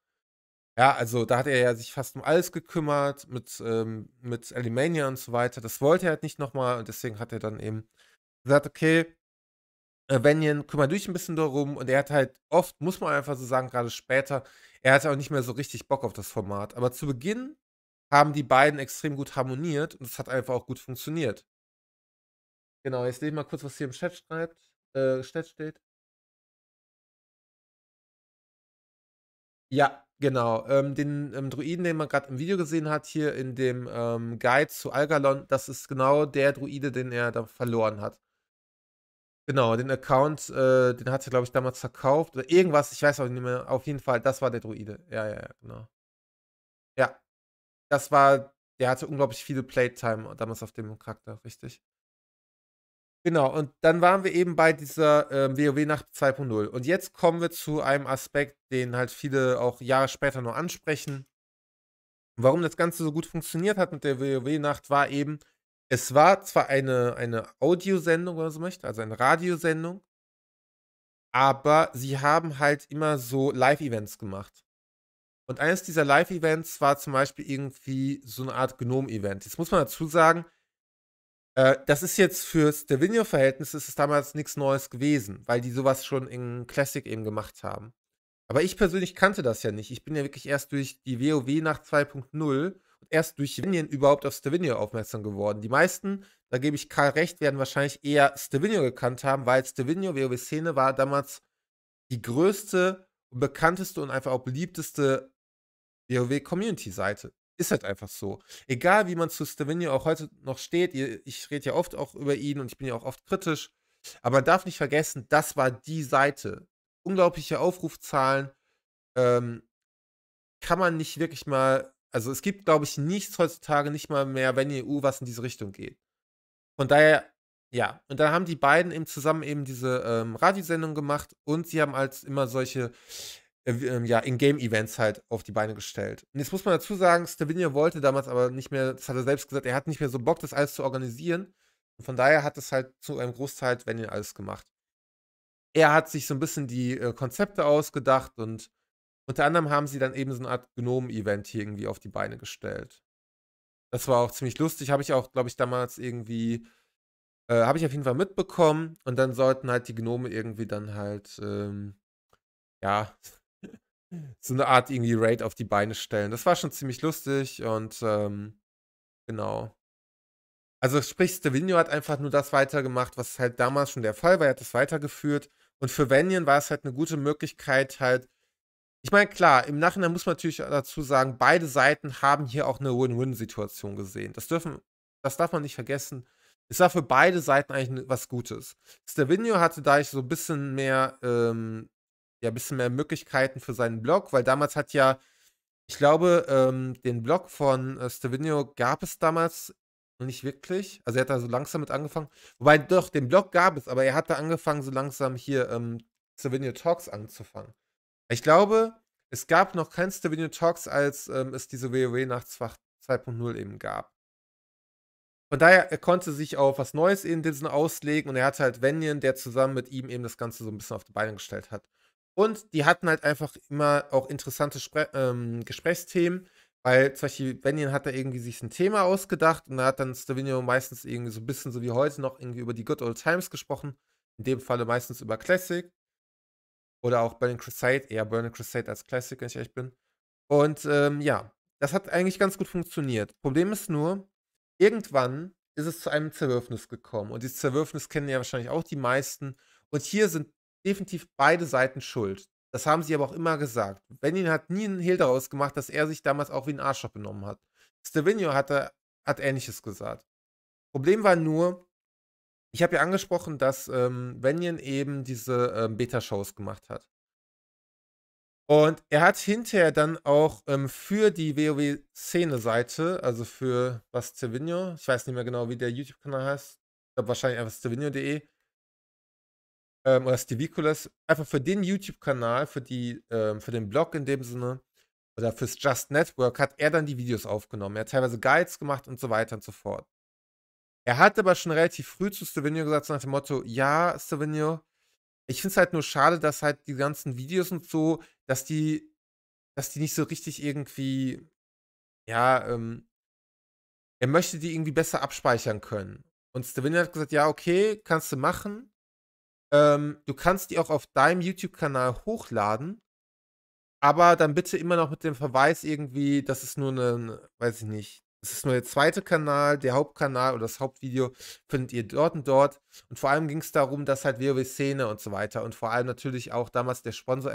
Ja, also da hat er ja sich fast um alles gekümmert mit, ähm, mit Alimania und so weiter. Das wollte er halt nicht nochmal und deswegen hat er dann eben gesagt, okay, äh, Venian, kümmere dich ein bisschen darum. Und er hat halt oft, muss man einfach so sagen, gerade später, er hatte auch nicht mehr so richtig Bock auf das Format. Aber zu Beginn haben die beiden extrem gut harmoniert und es hat einfach auch gut funktioniert. Genau, jetzt lese ich mal kurz, was hier im Chat schreibt, äh, Chat steht. Ja, Genau, ähm, den ähm, Druiden, den man gerade im Video gesehen hat, hier in dem ähm, Guide zu Algalon, das ist genau der Druide, den er da verloren hat. Genau, den Account, äh, den hat er, glaube ich, damals verkauft oder irgendwas, ich weiß auch nicht mehr. Auf jeden Fall, das war der Druide. Ja, ja, ja, genau. Ja, das war, der hatte unglaublich viele Playtime damals auf dem Charakter, richtig. Genau, und dann waren wir eben bei dieser ähm, WoW-Nacht 2.0. Und jetzt kommen wir zu einem Aspekt, den halt viele auch Jahre später noch ansprechen. Warum das Ganze so gut funktioniert hat mit der WoW-Nacht war eben, es war zwar eine, eine Audiosendung, wenn man so möchte, also eine Radiosendung, aber sie haben halt immer so Live-Events gemacht. Und eines dieser Live-Events war zum Beispiel irgendwie so eine Art Gnome-Event. Jetzt muss man dazu sagen, äh, das ist jetzt für Stevino-Verhältnisse ist es damals nichts Neues gewesen, weil die sowas schon in Classic eben gemacht haben. Aber ich persönlich kannte das ja nicht. Ich bin ja wirklich erst durch die WoW nach 2.0 und erst durch Vinion überhaupt auf Stevino aufmerksam geworden. Die meisten, da gebe ich Karl recht, werden wahrscheinlich eher Stevino gekannt haben, weil Stevino, WoW-Szene, war damals die größte, und bekannteste und einfach auch beliebteste WoW-Community-Seite. Ist halt einfach so. Egal, wie man zu Stevino auch heute noch steht, ich rede ja oft auch über ihn und ich bin ja auch oft kritisch, aber man darf nicht vergessen, das war die Seite. Unglaubliche Aufrufzahlen ähm, kann man nicht wirklich mal, also es gibt, glaube ich, nichts heutzutage, nicht mal mehr, wenn die EU was in diese Richtung geht. Von daher, ja, und dann haben die beiden eben zusammen eben diese ähm, Radiosendung gemacht und sie haben als immer solche äh, ähm, ja, In-Game-Events halt auf die Beine gestellt. Und jetzt muss man dazu sagen, Stavinia wollte damals aber nicht mehr, das hat er selbst gesagt, er hat nicht mehr so Bock, das alles zu organisieren. Und von daher hat es halt zu einem Großteil wenn Venien alles gemacht. Er hat sich so ein bisschen die äh, Konzepte ausgedacht und unter anderem haben sie dann eben so eine Art Gnomen-Event hier irgendwie auf die Beine gestellt. Das war auch ziemlich lustig, habe ich auch, glaube ich, damals irgendwie, äh, habe ich auf jeden Fall mitbekommen und dann sollten halt die Gnome irgendwie dann halt, ähm, ja, so eine Art irgendwie Raid auf die Beine stellen. Das war schon ziemlich lustig und ähm, genau. Also sprich, Stevino hat einfach nur das weitergemacht, was halt damals schon der Fall war. Er hat das weitergeführt. Und für Venyon war es halt eine gute Möglichkeit, halt. Ich meine, klar, im Nachhinein muss man natürlich dazu sagen, beide Seiten haben hier auch eine Win-Win-Situation gesehen. Das dürfen, das darf man nicht vergessen. Es war für beide Seiten eigentlich was Gutes. Stevino hatte da ich so ein bisschen mehr ähm, ja ein bisschen mehr Möglichkeiten für seinen Blog, weil damals hat ja, ich glaube, ähm, den Blog von äh, Stevino gab es damals nicht wirklich. Also er hat da so langsam mit angefangen. Wobei doch, den Blog gab es, aber er hat da angefangen, so langsam hier ähm, Stevino Talks anzufangen. Ich glaube, es gab noch kein Stevino Talks, als ähm, es diese WoW nachts 2.0 eben gab. Von daher, er konnte sich auf was Neues in diesen auslegen und er hatte halt Venian, der zusammen mit ihm eben das Ganze so ein bisschen auf die Beine gestellt hat. Und die hatten halt einfach immer auch interessante Spre ähm, Gesprächsthemen, weil zum Beispiel Benjen hat da irgendwie sich ein Thema ausgedacht und da hat dann Stevino meistens irgendwie so ein bisschen so wie heute noch irgendwie über die Good Old Times gesprochen. In dem Falle meistens über Classic. Oder auch Burning Crusade, eher Burning Crusade als Classic, wenn ich ehrlich bin. Und ähm, ja, das hat eigentlich ganz gut funktioniert. Problem ist nur, irgendwann ist es zu einem Zerwürfnis gekommen. Und dieses Zerwürfnis kennen ja wahrscheinlich auch die meisten. Und hier sind definitiv beide Seiten schuld. Das haben sie aber auch immer gesagt. Benin hat nie einen Hehl daraus gemacht, dass er sich damals auch wie ein Arschloch benommen hat. Stevino hatte, hat Ähnliches gesagt. Problem war nur, ich habe ja angesprochen, dass ähm, Benjen eben diese ähm, Beta-Shows gemacht hat. Und er hat hinterher dann auch ähm, für die WoW-Szene-Seite, also für was Stevino, ich weiß nicht mehr genau, wie der YouTube-Kanal heißt, ich glaube wahrscheinlich einfach stevino.de, ähm, oder Steviculus, einfach für den YouTube-Kanal, für, ähm, für den Blog in dem Sinne oder fürs Just Network hat er dann die Videos aufgenommen. Er hat teilweise Guides gemacht und so weiter und so fort. Er hat aber schon relativ früh zu Stevenio gesagt, nach dem Motto, ja, Stevenio, ich finde es halt nur schade, dass halt die ganzen Videos und so, dass die, dass die nicht so richtig irgendwie, ja, ähm, er möchte die irgendwie besser abspeichern können. Und Stevenio hat gesagt, ja, okay, kannst du machen. Ähm, du kannst die auch auf deinem YouTube-Kanal hochladen, aber dann bitte immer noch mit dem Verweis irgendwie, das ist nur ein, weiß ich nicht, das ist nur der zweite Kanal, der Hauptkanal oder das Hauptvideo findet ihr dort und dort. Und vor allem ging es darum, dass halt WoW-Szene und so weiter und vor allem natürlich auch damals der Sponsor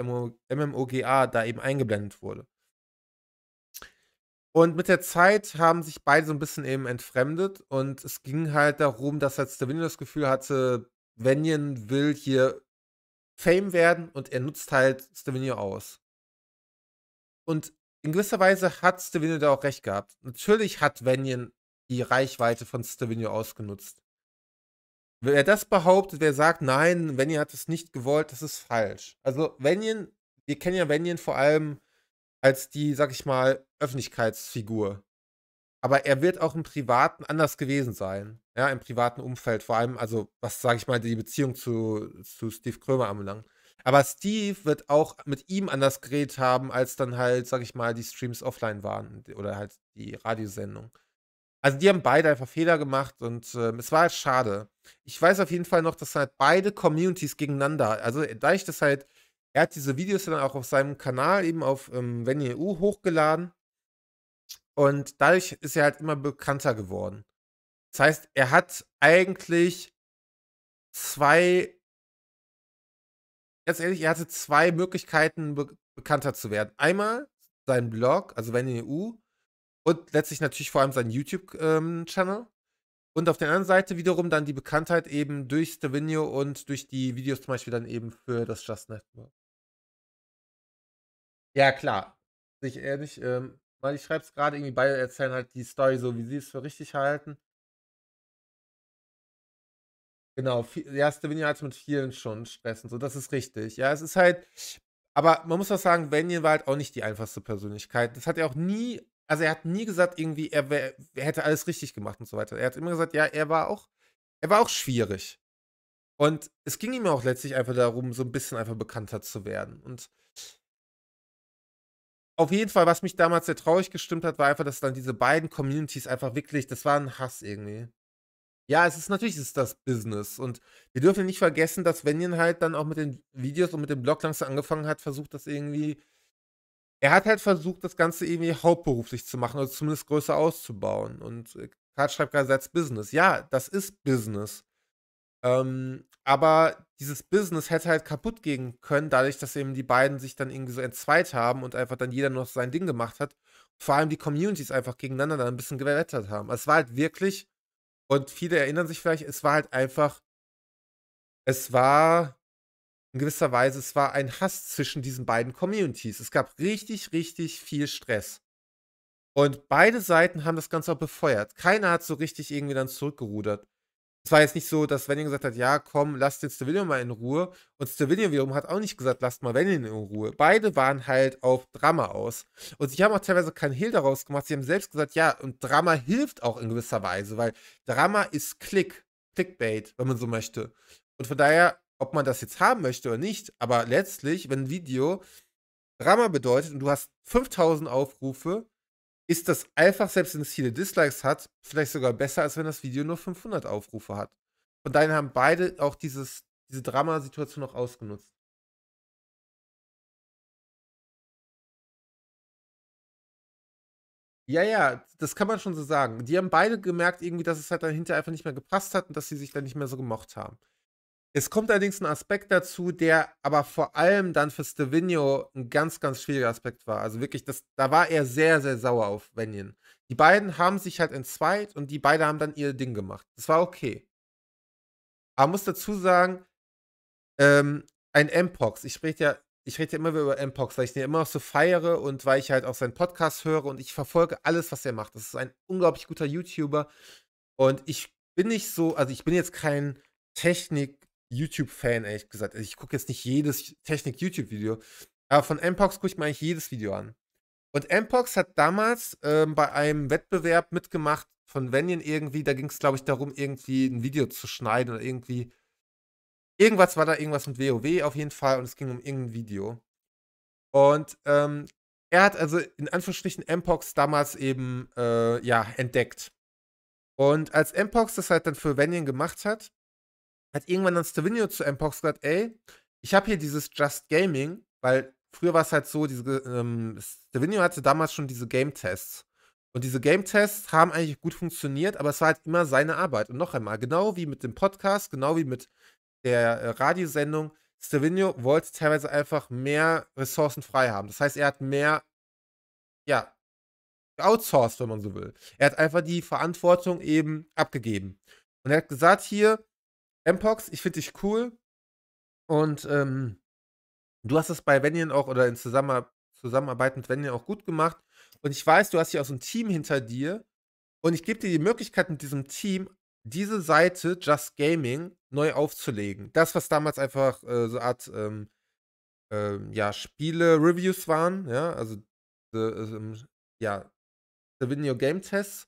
MMOGA da eben eingeblendet wurde. Und mit der Zeit haben sich beide so ein bisschen eben entfremdet und es ging halt darum, dass halt Stavino das Gefühl hatte, Venian will hier Fame werden und er nutzt halt Stevino aus. Und in gewisser Weise hat Stevino da auch recht gehabt. Natürlich hat Venian die Reichweite von Stevino ausgenutzt. Wer das behauptet, wer sagt, nein, Venian hat es nicht gewollt, das ist falsch. Also Venian, wir kennen ja Venian vor allem als die, sag ich mal, Öffentlichkeitsfigur aber er wird auch im Privaten anders gewesen sein. Ja, im privaten Umfeld, vor allem, also, was sage ich mal, die Beziehung zu, zu Steve Krömer anbelangt. Aber Steve wird auch mit ihm anders geredet haben, als dann halt, sag ich mal, die Streams offline waren oder halt die Radiosendung. Also die haben beide einfach Fehler gemacht und äh, es war halt schade. Ich weiß auf jeden Fall noch, dass halt beide Communities gegeneinander, also äh, da ich das halt, er hat diese Videos dann auch auf seinem Kanal eben auf ähm, Venue hochgeladen und dadurch ist er halt immer bekannter geworden. Das heißt, er hat eigentlich zwei, ganz ehrlich, er hatte zwei Möglichkeiten, be bekannter zu werden. Einmal seinen Blog, also wenn in EU, und letztlich natürlich vor allem seinen YouTube-Channel. Ähm, und auf der anderen Seite wiederum dann die Bekanntheit eben durch Stevino und durch die Videos zum Beispiel dann eben für das Just Network. Ja, klar. Sich ehrlich, ähm, weil ich schreibe es gerade irgendwie, beide erzählen halt die Story so, wie sie es für richtig halten. Genau, ja, Stevenio hat mit vielen schon Stress und so, das ist richtig. Ja, es ist halt, aber man muss auch sagen, Venjen war halt auch nicht die einfachste Persönlichkeit. Das hat er auch nie, also er hat nie gesagt, irgendwie, er, wär, er hätte alles richtig gemacht und so weiter. Er hat immer gesagt, ja, er war auch, er war auch schwierig. Und es ging ihm auch letztlich einfach darum, so ein bisschen einfach bekannter zu werden. Und auf jeden Fall, was mich damals sehr traurig gestimmt hat, war einfach, dass dann diese beiden Communities einfach wirklich, das war ein Hass irgendwie. Ja, es ist natürlich ist das Business und wir dürfen nicht vergessen, dass Venian halt dann auch mit den Videos und mit dem Blog langsam angefangen hat, versucht das irgendwie, er hat halt versucht, das Ganze irgendwie hauptberuflich zu machen oder also zumindest größer auszubauen und äh, Kart schreibt gerade, Business. Ja, das ist Business. Ähm, aber dieses Business hätte halt kaputt gehen können, dadurch, dass eben die beiden sich dann irgendwie so entzweit haben und einfach dann jeder noch sein Ding gemacht hat. Vor allem die Communities einfach gegeneinander dann ein bisschen gewettert haben. Es war halt wirklich, und viele erinnern sich vielleicht, es war halt einfach, es war in gewisser Weise, es war ein Hass zwischen diesen beiden Communities. Es gab richtig, richtig viel Stress. Und beide Seiten haben das Ganze auch befeuert. Keiner hat so richtig irgendwie dann zurückgerudert es war jetzt nicht so, dass Vannion gesagt hat, ja, komm, lasst den Stavillion mal in Ruhe. Und Stavillion wiederum hat auch nicht gesagt, lasst mal Vannion in Ruhe. Beide waren halt auf Drama aus. Und sie haben auch teilweise keinen Hehl daraus gemacht. Sie haben selbst gesagt, ja, und Drama hilft auch in gewisser Weise, weil Drama ist Klick, Clickbait, wenn man so möchte. Und von daher, ob man das jetzt haben möchte oder nicht, aber letztlich, wenn ein Video Drama bedeutet und du hast 5000 Aufrufe, ist das einfach, selbst wenn es viele Dislikes hat, vielleicht sogar besser, als wenn das Video nur 500 Aufrufe hat. Von daher haben beide auch dieses, diese Dramasituation noch ausgenutzt. Ja, ja, das kann man schon so sagen. Die haben beide gemerkt, irgendwie, dass es halt dahinter einfach nicht mehr gepasst hat und dass sie sich dann nicht mehr so gemocht haben. Es kommt allerdings ein Aspekt dazu, der aber vor allem dann für Stevino ein ganz, ganz schwieriger Aspekt war. Also wirklich, das, da war er sehr, sehr sauer auf Venyon. Die beiden haben sich halt entzweit und die beiden haben dann ihr Ding gemacht. Das war okay. Aber muss dazu sagen, ähm, ein Mpox, ich rede ja, ich rede ja immer wieder über Mpox, weil ich den immer noch so feiere und weil ich halt auch seinen Podcast höre und ich verfolge alles, was er macht. Das ist ein unglaublich guter YouTuber. Und ich bin nicht so, also ich bin jetzt kein Technik- YouTube-Fan, ehrlich gesagt. Also ich gucke jetzt nicht jedes Technik-YouTube-Video, aber von Mpox gucke ich mir eigentlich jedes Video an. Und Mpox hat damals ähm, bei einem Wettbewerb mitgemacht von Venien irgendwie, da ging es, glaube ich, darum, irgendwie ein Video zu schneiden oder irgendwie. Irgendwas war da, irgendwas mit WoW auf jeden Fall und es ging um irgendein Video. Und ähm, er hat also in Anführungsstrichen Mpox damals eben, äh, ja, entdeckt. Und als Mpox das halt dann für Venien gemacht hat, hat irgendwann dann Stevino zu Mpox gesagt, ey, ich habe hier dieses Just Gaming, weil früher war es halt so, diese, ähm, Stevino hatte damals schon diese Game-Tests. Und diese Game-Tests haben eigentlich gut funktioniert, aber es war halt immer seine Arbeit. Und noch einmal, genau wie mit dem Podcast, genau wie mit der äh, Radiosendung, Stevino wollte teilweise einfach mehr Ressourcen frei haben. Das heißt, er hat mehr, ja, outsourced, wenn man so will. Er hat einfach die Verantwortung eben abgegeben. Und er hat gesagt, hier, Mpox, ich finde dich cool. Und ähm, du hast es bei Venian auch oder in Zusammenarbeit Zusammenarbeit mit Venian auch gut gemacht. Und ich weiß, du hast hier auch so ein Team hinter dir. Und ich gebe dir die Möglichkeit, mit diesem Team diese Seite Just Gaming neu aufzulegen. Das, was damals einfach äh, so eine Art ähm, ähm, ja, Spiele-Reviews waren, ja, also the, äh, ähm, ja, the Video Game Tests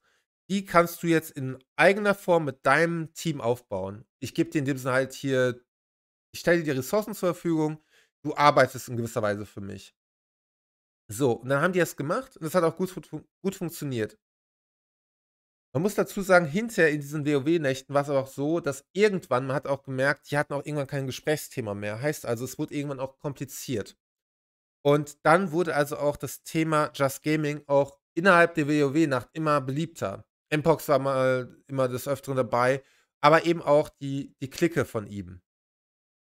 die kannst du jetzt in eigener Form mit deinem Team aufbauen. Ich gebe dir in dem Sinne halt hier, ich stelle dir die Ressourcen zur Verfügung, du arbeitest in gewisser Weise für mich. So, und dann haben die das gemacht und das hat auch gut, gut funktioniert. Man muss dazu sagen, hinterher in diesen WoW-Nächten war es auch so, dass irgendwann, man hat auch gemerkt, die hatten auch irgendwann kein Gesprächsthema mehr. Heißt also, es wurde irgendwann auch kompliziert. Und dann wurde also auch das Thema Just Gaming auch innerhalb der WoW-Nacht immer beliebter. Mpox war mal immer des Öfteren dabei, aber eben auch die, die Clique von ihm.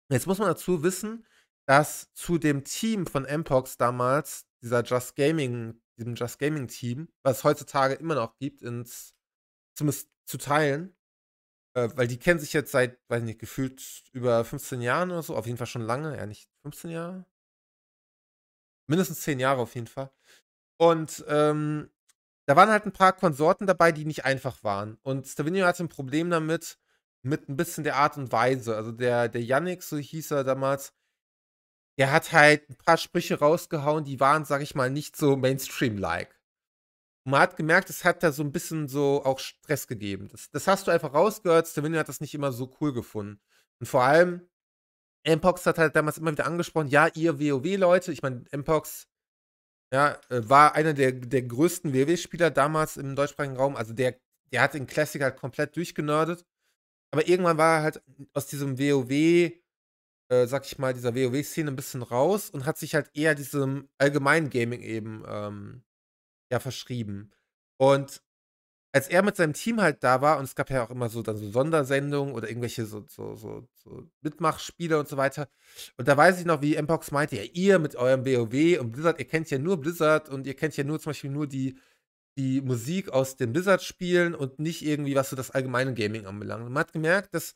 Jetzt muss man dazu wissen, dass zu dem Team von Mpox damals, dieser Just Gaming, diesem Just Gaming Team, was es heutzutage immer noch gibt, ins, zumindest zu teilen, äh, weil die kennen sich jetzt seit, weiß nicht, gefühlt über 15 Jahren oder so, auf jeden Fall schon lange, ja nicht 15 Jahre, mindestens 10 Jahre auf jeden Fall. Und ähm, da waren halt ein paar Konsorten dabei, die nicht einfach waren. Und Stevino hatte ein Problem damit, mit ein bisschen der Art und Weise. Also der, der Yannick, so hieß er damals, der hat halt ein paar Sprüche rausgehauen, die waren, sag ich mal, nicht so Mainstream-like. Und man hat gemerkt, es hat da so ein bisschen so auch Stress gegeben. Das, das hast du einfach rausgehört, Stevino hat das nicht immer so cool gefunden. Und vor allem, Mpox hat halt damals immer wieder angesprochen, ja, ihr WoW-Leute, ich meine, Mpox ja, äh, war einer der, der größten WoW-Spieler damals im deutschsprachigen Raum. Also der, der hat den Classic halt komplett durchgenördet. Aber irgendwann war er halt aus diesem WoW, äh, sag ich mal, dieser WoW-Szene ein bisschen raus und hat sich halt eher diesem allgemeinen Gaming eben ähm, ja, verschrieben. Und als er mit seinem Team halt da war, und es gab ja auch immer so dann so Sondersendungen oder irgendwelche so, so, so, so Mitmachspiele und so weiter. Und da weiß ich noch, wie Mpox meinte, ja, ihr mit eurem WoW und Blizzard, ihr kennt ja nur Blizzard und ihr kennt ja nur zum Beispiel nur die, die Musik aus den Blizzard-Spielen und nicht irgendwie, was so das allgemeine Gaming anbelangt. Und man hat gemerkt, dass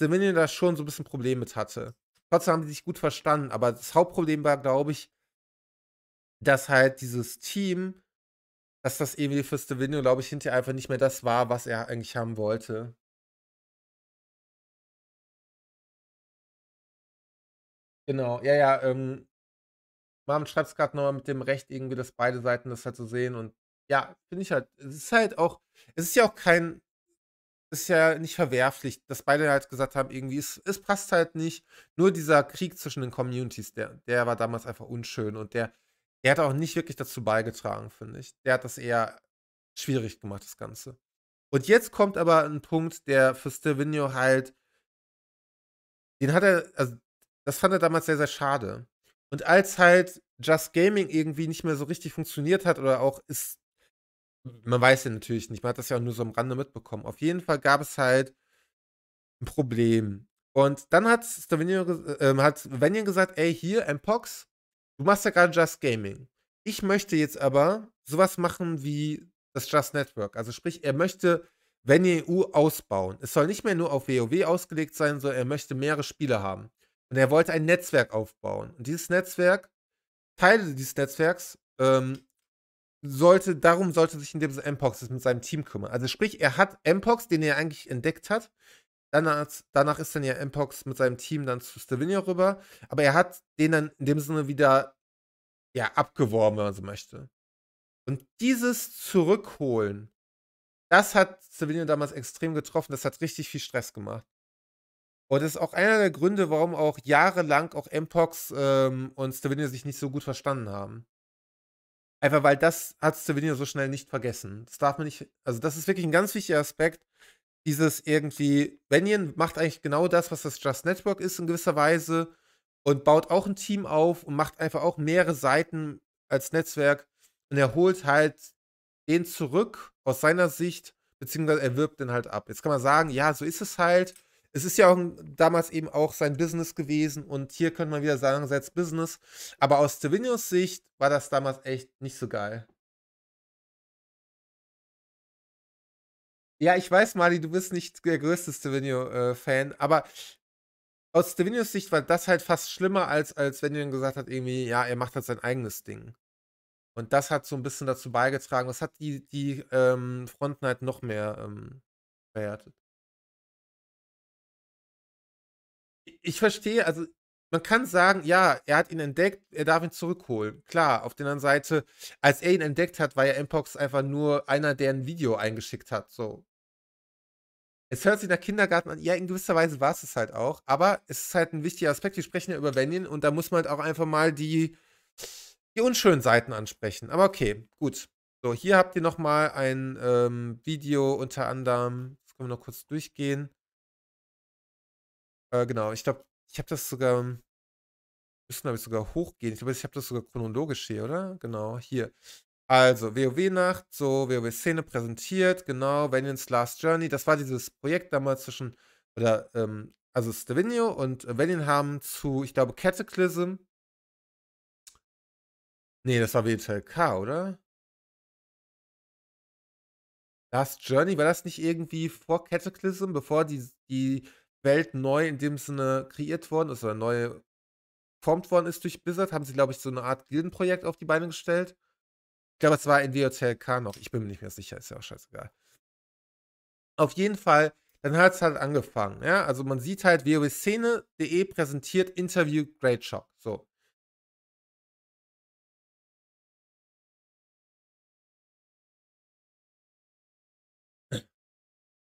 Dominion da schon so ein bisschen Probleme mit hatte. Trotzdem haben die sich gut verstanden, aber das Hauptproblem war, glaube ich, dass halt dieses Team dass das Emily für Stevino, glaube ich, hinterher einfach nicht mehr das war, was er eigentlich haben wollte. Genau, ja, ja, ähm, Marvin schreibt es gerade nochmal mit dem Recht, irgendwie, dass beide Seiten das halt so sehen und ja, finde ich halt, es ist halt auch, es ist ja auch kein, es ist ja nicht verwerflich, dass beide halt gesagt haben, irgendwie, es, es passt halt nicht. Nur dieser Krieg zwischen den Communities, der, der war damals einfach unschön und der der hat auch nicht wirklich dazu beigetragen, finde ich. Der hat das eher schwierig gemacht, das Ganze. Und jetzt kommt aber ein Punkt, der für Stevino halt, den hat er, also das fand er damals sehr, sehr schade. Und als halt Just Gaming irgendwie nicht mehr so richtig funktioniert hat oder auch ist, man weiß ja natürlich nicht, man hat das ja auch nur so am Rande mitbekommen. Auf jeden Fall gab es halt ein Problem. Und dann hat Stevino, äh, ähm, hat Venian gesagt, ey, hier, Mpox, Du machst ja gerade Just Gaming. Ich möchte jetzt aber sowas machen wie das Just Network. Also sprich, er möchte wenn die EU ausbauen. Es soll nicht mehr nur auf WoW ausgelegt sein, sondern er möchte mehrere Spiele haben. Und er wollte ein Netzwerk aufbauen. Und dieses Netzwerk, Teile dieses Netzwerks, ähm, sollte, darum sollte sich in dem Sinne Mpox mit seinem Team kümmern. Also sprich, er hat Mpox, den er eigentlich entdeckt hat, Danach, danach ist dann ja Mpox mit seinem Team dann zu Stevino rüber. Aber er hat den dann in dem Sinne wieder ja, abgeworben, wenn man so möchte. Und dieses Zurückholen, das hat Stevino damals extrem getroffen. Das hat richtig viel Stress gemacht. Und das ist auch einer der Gründe, warum auch jahrelang auch Mpox ähm, und Stevino sich nicht so gut verstanden haben. Einfach weil das hat Stevino so schnell nicht vergessen. Das darf man nicht, also das ist wirklich ein ganz wichtiger Aspekt, dieses irgendwie, Benyon macht eigentlich genau das, was das Just Network ist in gewisser Weise und baut auch ein Team auf und macht einfach auch mehrere Seiten als Netzwerk und er holt halt den zurück aus seiner Sicht, beziehungsweise er wirbt den halt ab. Jetzt kann man sagen, ja, so ist es halt. Es ist ja auch damals eben auch sein Business gewesen und hier könnte man wieder sagen, selbst Business. Aber aus Stevinios Sicht war das damals echt nicht so geil. Ja, ich weiß, Mali, du bist nicht der größte Stevenio-Fan, äh, aber aus Stevenios Sicht war das halt fast schlimmer, als, als wenn du ihm gesagt hat, irgendwie, ja, er macht halt sein eigenes Ding. Und das hat so ein bisschen dazu beigetragen. Das hat die, die ähm, Fronten halt noch mehr ähm, verhärtet. Ich verstehe, also man kann sagen, ja, er hat ihn entdeckt, er darf ihn zurückholen. Klar, auf der anderen Seite, als er ihn entdeckt hat, war ja Mpox einfach nur einer, der ein Video eingeschickt hat. So. Es hört sich nach Kindergarten an. Ja, in gewisser Weise war es es halt auch. Aber es ist halt ein wichtiger Aspekt. Wir sprechen ja über Venien und da muss man halt auch einfach mal die, die unschönen Seiten ansprechen. Aber okay, gut. So, hier habt ihr nochmal ein ähm, Video unter anderem. Das können wir noch kurz durchgehen. Äh, genau, ich glaube, ich habe das sogar. Müssen, glaube ich, sogar hochgehen. Ich glaube, ich habe das sogar chronologisch hier, oder? Genau, hier. Also, WoW-Nacht, so WoW-Szene präsentiert, genau, Vanyan's Last Journey. Das war dieses Projekt damals zwischen, oder, ähm, also Stevenio und Vanyan haben zu, ich glaube, Cataclysm. Nee, das war WTLK, oder? Last Journey, war das nicht irgendwie vor Cataclysm, bevor die, die Welt neu in dem Sinne kreiert worden ist oder neu formt worden ist durch Blizzard, haben sie, glaube ich, so eine Art Gildenprojekt auf die Beine gestellt glaube, es war in WCLK noch. Ich bin mir nicht mehr sicher, ist ja auch scheißegal. Auf jeden Fall, dann hat es halt angefangen. Ja? Also man sieht halt, www.szene.de präsentiert Interview Great Shock. So.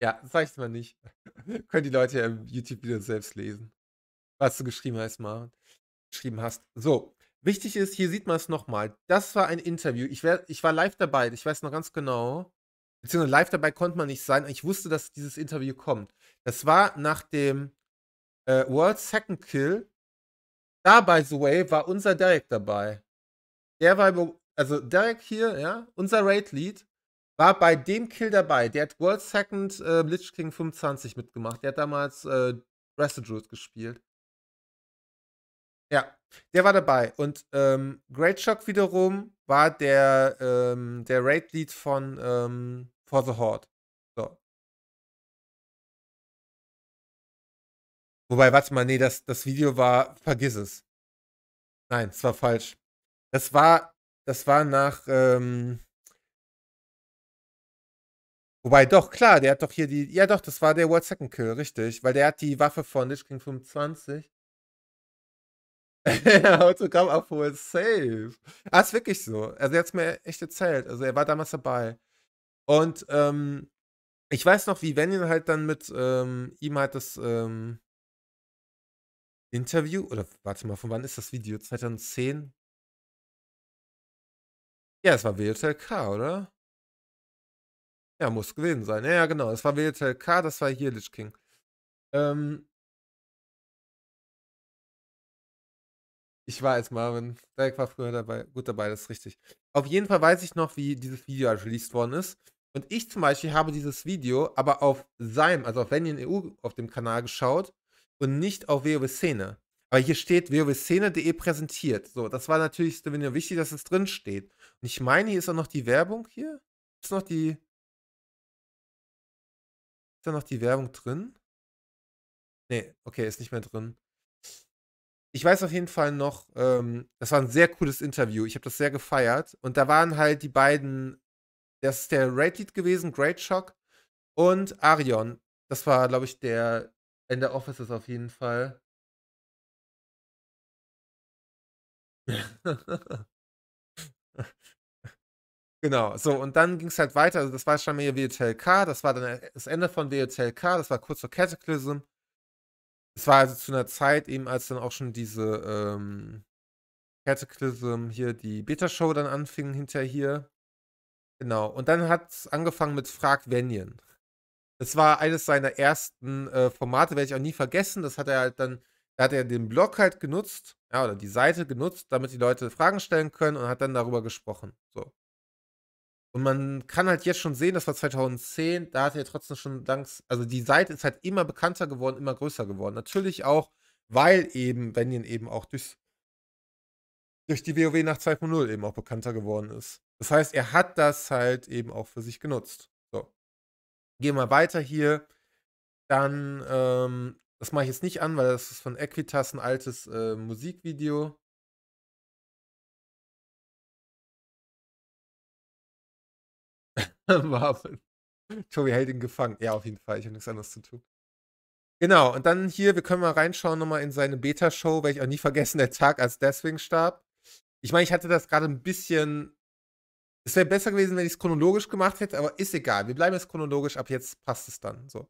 Ja, sag ich mal nicht. Können die Leute ja im YouTube-Video selbst lesen. Was du geschrieben hast, Marvin. Geschrieben hast. So. Wichtig ist, hier sieht man es nochmal. Das war ein Interview. Ich, wär, ich war live dabei, ich weiß noch ganz genau. Beziehungsweise live dabei konnte man nicht sein. Ich wusste, dass dieses Interview kommt. Das war nach dem äh, World Second Kill. Da, by the way, war unser Derek dabei. Der war, also Derek hier, ja, unser Raid-Lead, war bei dem Kill dabei. Der hat World Second äh, Lich King 25 mitgemacht. Der hat damals äh, Residue gespielt. Ja, der war dabei. Und ähm, Great Shock wiederum war der, ähm, der Raid-Lead von ähm, For the Horde. So. Wobei, warte mal, nee, das, das Video war, vergiss es. Nein, es war falsch. Das war, das war nach, ähm, Wobei doch, klar, der hat doch hier die. Ja, doch, das war der World Second Kill, richtig. Weil der hat die Waffe von Lich King 25. Autogramm abholen, safe. Ah, ist wirklich so. Also er hat es mir echt erzählt. Also er war damals dabei. Und ähm, ich weiß noch, wie Venin halt dann mit ähm, ihm halt das ähm, Interview, oder warte mal, von wann ist das Video? 2010? Ja, es war WLTLK, oder? Ja, muss gewesen sein. Ja, ja genau, es war WLTLK, das war hier Lich King. Ähm, Ich weiß, Marvin. Derek war früher dabei, gut dabei, das ist richtig. Auf jeden Fall weiß ich noch, wie dieses Video released worden ist. Und ich zum Beispiel habe dieses Video aber auf seinem, also auf Venien EU, e auf dem Kanal geschaut und nicht auf WoW Szene. Aber hier steht www.szene.de präsentiert. So, das war natürlich ja wichtig, dass es drin steht. Und ich meine, hier ist auch noch die Werbung hier. Ist noch die. Ist da noch die Werbung drin? Nee, okay, ist nicht mehr drin ich weiß auf jeden Fall noch, ähm, das war ein sehr cooles Interview. Ich habe das sehr gefeiert. Und da waren halt die beiden, das ist der Red Lead gewesen, Great Shock und Arion. Das war, glaube ich, der in Ende Offices auf jeden Fall. genau, so und dann ging es halt weiter. Also, das war schon mehr WTLK, das war dann äh, das Ende von WTLK, das war kurz vor Cataclysm es war also zu einer Zeit eben, als dann auch schon diese ähm, Cataclysm hier, die Beta-Show dann anfing hinter hier. Genau, und dann hat es angefangen mit Frag Venien. Das war eines seiner ersten äh, Formate, werde ich auch nie vergessen. Das hat er halt dann, da hat er den Blog halt genutzt, ja, oder die Seite genutzt, damit die Leute Fragen stellen können und hat dann darüber gesprochen. So. Und man kann halt jetzt schon sehen, das war 2010, da hat er trotzdem schon dank, also die Seite ist halt immer bekannter geworden, immer größer geworden. Natürlich auch, weil eben Benjen eben auch durchs, durch die WoW nach 2.0 eben auch bekannter geworden ist. Das heißt, er hat das halt eben auch für sich genutzt. So. Gehen wir weiter hier. Dann, ähm, das mache ich jetzt nicht an, weil das ist von Equitas ein altes äh, Musikvideo. Marvin. Toby hält ihn gefangen. Ja, auf jeden Fall. Ich habe nichts anderes zu tun. Genau, und dann hier, wir können mal reinschauen nochmal in seine Beta-Show, weil ich auch nie vergessen, der Tag, als Deathwing starb. Ich meine, ich hatte das gerade ein bisschen. Es wäre besser gewesen, wenn ich es chronologisch gemacht hätte, aber ist egal. Wir bleiben jetzt chronologisch, ab jetzt passt es dann. So.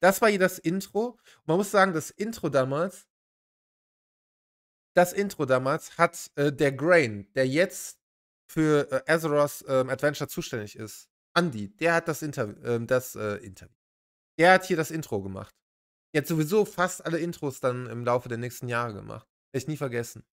Das war hier das Intro. Und man muss sagen, das Intro damals, das Intro damals hat äh, der Grain, der jetzt für äh, Azeroth äh, Adventure zuständig ist, Andy, der hat das Interview, äh, das äh, Interview. Der hat hier das Intro gemacht. Er hat sowieso fast alle Intros dann im Laufe der nächsten Jahre gemacht. Werde ich nie vergessen.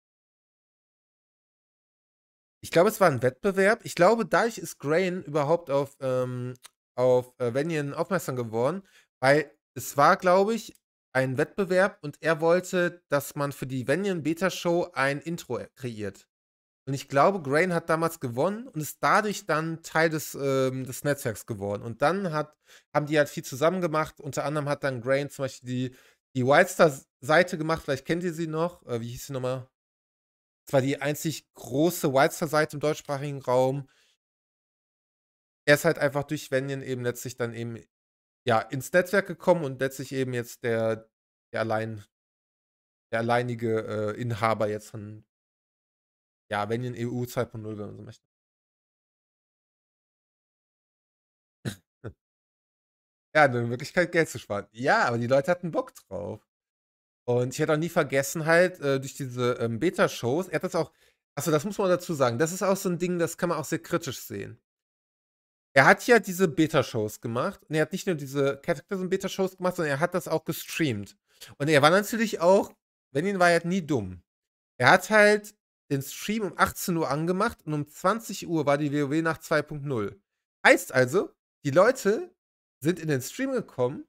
Ich glaube, es war ein Wettbewerb. Ich glaube, dadurch ist Grain überhaupt auf, ähm, auf äh, Venian aufmerksam geworden, weil es war, glaube ich, ein Wettbewerb und er wollte, dass man für die Venian Beta Show ein Intro kreiert. Und ich glaube, Grain hat damals gewonnen und ist dadurch dann Teil des, ähm, des Netzwerks geworden. Und dann hat, haben die halt viel zusammen gemacht. Unter anderem hat dann Grain zum Beispiel die, die Wildstar-Seite gemacht. Vielleicht kennt ihr sie noch. Äh, wie hieß sie nochmal? Das war die einzig große Wildstar-Seite im deutschsprachigen Raum. Er ist halt einfach durch Venian eben letztlich dann eben ja, ins Netzwerk gekommen und letztlich eben jetzt der, der, allein, der alleinige äh, Inhaber jetzt von, ja, wenn ihr in EU 2.0, wenn so möchtet. ja, eine Möglichkeit, Geld zu sparen. Ja, aber die Leute hatten Bock drauf. Und ich hätte auch nie vergessen, halt, äh, durch diese ähm, Beta-Shows, er hat das auch, achso, das muss man dazu sagen, das ist auch so ein Ding, das kann man auch sehr kritisch sehen. Er hat ja diese Beta-Shows gemacht und er hat nicht nur diese Cataclysm-Beta-Shows gemacht, sondern er hat das auch gestreamt. Und er war natürlich auch, wenn ihn war halt nie dumm. Er hat halt den Stream um 18 Uhr angemacht und um 20 Uhr war die WoW Nacht 2.0. Heißt also, die Leute sind in den Stream gekommen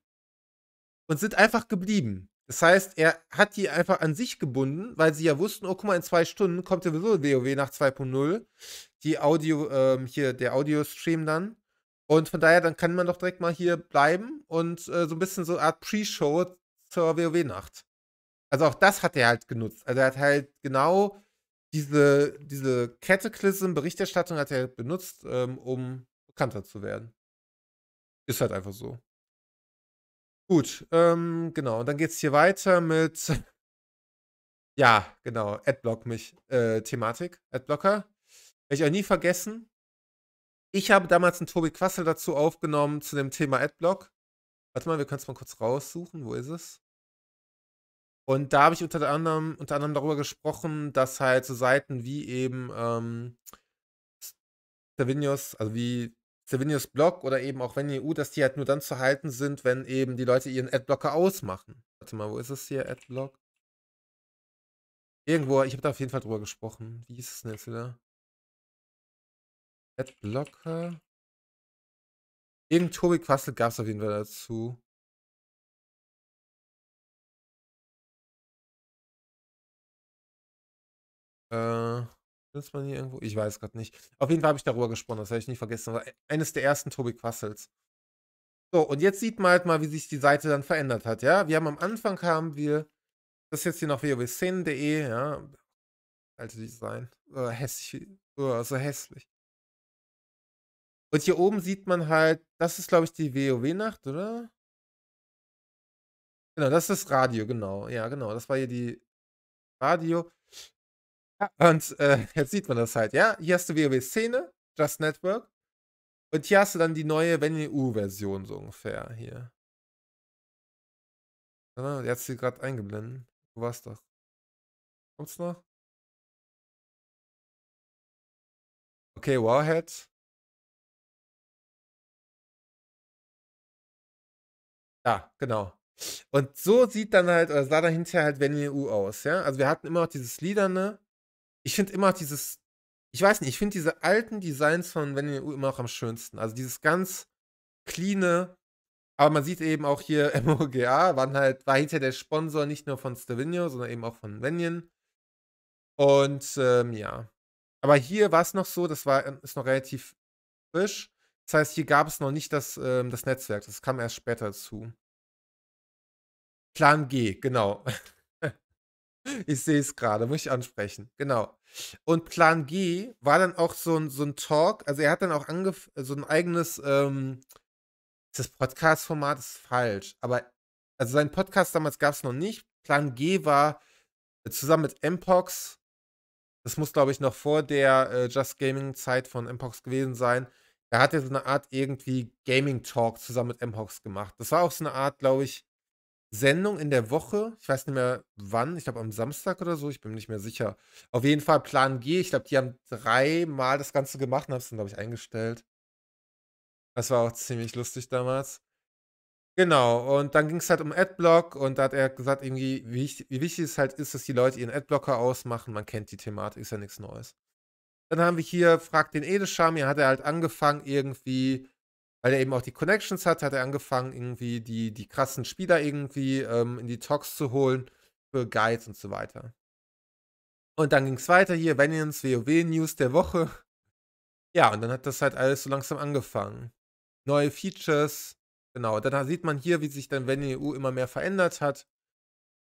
und sind einfach geblieben. Das heißt, er hat die einfach an sich gebunden, weil sie ja wussten, oh, guck mal, in zwei Stunden kommt sowieso WoW nach 2.0, die Audio, ähm, hier, der Audio-Stream dann. Und von daher, dann kann man doch direkt mal hier bleiben und äh, so ein bisschen so eine Art Pre-Show zur WoW-Nacht. Also auch das hat er halt genutzt. Also er hat halt genau diese, diese Cataclysm-Berichterstattung hat er benutzt, ähm, um bekannter zu werden. Ist halt einfach so. Gut, ähm, genau. Und dann geht es hier weiter mit. Ja, genau. Adblock mich. Äh, Thematik. Adblocker. Werde ich auch nie vergessen. Ich habe damals einen Tobi Quassel dazu aufgenommen zu dem Thema Adblock. Warte mal, wir können es mal kurz raussuchen. Wo ist es? Und da habe ich unter anderem, unter anderem darüber gesprochen, dass halt so Seiten wie eben ähm, Savinius, also wie Savinius Blog oder eben auch wenn EU, dass die halt nur dann zu halten sind, wenn eben die Leute ihren Adblocker ausmachen. Warte mal, wo ist es hier, Adblock? Irgendwo, ich habe da auf jeden Fall drüber gesprochen. Wie ist es denn jetzt wieder? Adblocker? Irgendein Tobi Quassel gab es auf jeden Fall dazu. Äh, man hier irgendwo? Ich weiß gerade nicht. Auf jeden Fall habe ich darüber gesprochen, das habe ich nie vergessen. Das e-, eines der ersten Tobi Quassels. So, und jetzt sieht man halt mal, wie sich die Seite dann verändert hat, ja? Wir haben am Anfang haben wir, das ist jetzt hier noch www.szenen.de, ja? Alte Design. Oh, hässlich. Oh, so hässlich. Und hier oben sieht man halt, das ist, glaube ich, die WoW-Nacht, oder? Genau, das ist Radio, genau. Ja, genau. Das war hier die Radio. Und äh, jetzt sieht man das halt, ja. Hier hast du WoW-Szene, Just Network. Und hier hast du dann die neue WenU-Version so ungefähr hier. Ah, der hat sie gerade eingeblendet. Du warst doch. Kommt's noch? Okay, Warhead. Ja, genau. Und so sieht dann halt, oder sah dahinter halt Venue aus, ja. Also wir hatten immer noch dieses Liederne, ich finde immer dieses, ich weiß nicht, ich finde diese alten Designs von Wendy U immer noch am schönsten. Also dieses ganz cleane, aber man sieht eben auch hier MOGA, waren halt, war hinter der Sponsor nicht nur von Stevino, sondern eben auch von Venion. Und ähm, ja. Aber hier war es noch so, das war, ähm, ist noch relativ frisch. Das heißt, hier gab es noch nicht das, ähm, das Netzwerk, das kam erst später zu. Plan G, genau. Ich sehe es gerade, muss ich ansprechen. Genau. Und Plan G war dann auch so ein, so ein Talk, also er hat dann auch so ein eigenes, ähm, das Podcast-Format ist falsch, aber also seinen Podcast damals gab es noch nicht. Plan G war äh, zusammen mit Mpox, das muss glaube ich noch vor der äh, Just Gaming-Zeit von Mpox gewesen sein. Er hat ja so eine Art irgendwie Gaming Talk zusammen mit Mpox gemacht. Das war auch so eine Art, glaube ich, Sendung in der Woche. Ich weiß nicht mehr wann. Ich glaube am Samstag oder so. Ich bin mir nicht mehr sicher. Auf jeden Fall Plan G. Ich glaube, die haben dreimal das Ganze gemacht und haben es dann, glaube ich, eingestellt. Das war auch ziemlich lustig damals. Genau, und dann ging es halt um Adblock und da hat er gesagt, irgendwie, wie, ich, wie wichtig es halt ist, dass die Leute ihren Adblocker ausmachen. Man kennt die Thematik, ist ja nichts Neues. Dann haben wir hier, fragt den Edescham, hier hat er halt angefangen, irgendwie weil er eben auch die Connections hat, hat er angefangen, irgendwie die, die krassen Spieler irgendwie ähm, in die Talks zu holen für Guides und so weiter. Und dann ging es weiter hier, Venians WoW-News der Woche. Ja, und dann hat das halt alles so langsam angefangen. Neue Features, genau. Dann sieht man hier, wie sich dann Venian EU immer mehr verändert hat.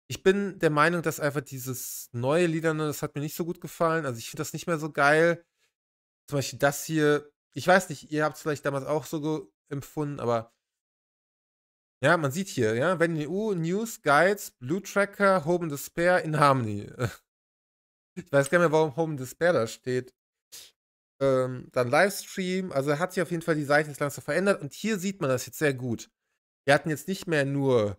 Ich bin der Meinung, dass einfach dieses neue Liederne, das hat mir nicht so gut gefallen. Also ich finde das nicht mehr so geil. Zum Beispiel das hier ich weiß nicht, ihr habt es vielleicht damals auch so empfunden, aber ja, man sieht hier, ja, wenn EU, News, Guides, Blue Tracker, Home Despair in Harmony. ich weiß gar nicht mehr, warum Home Despair da steht. Ähm, dann Livestream, also hat sich auf jeden Fall die Seite jetzt langsam verändert und hier sieht man das jetzt sehr gut. Wir hatten jetzt nicht mehr nur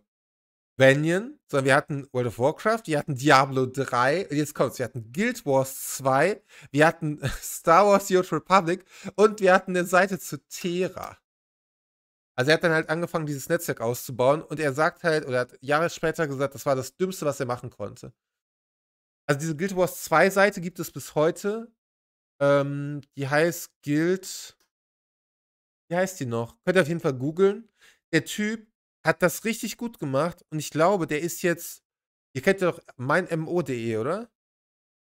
Banyan, sondern wir hatten World of Warcraft, wir hatten Diablo 3, jetzt kommt's, wir hatten Guild Wars 2, wir hatten Star Wars The Old Republic und wir hatten eine Seite zu Terra. Also er hat dann halt angefangen, dieses Netzwerk auszubauen und er sagt halt, oder hat Jahre später gesagt, das war das Dümmste, was er machen konnte. Also diese Guild Wars 2 Seite gibt es bis heute. Ähm, die heißt Guild. Wie heißt die noch? Könnt ihr auf jeden Fall googeln. Der Typ hat das richtig gut gemacht und ich glaube, der ist jetzt, ihr kennt ja doch meinmo.de, oder?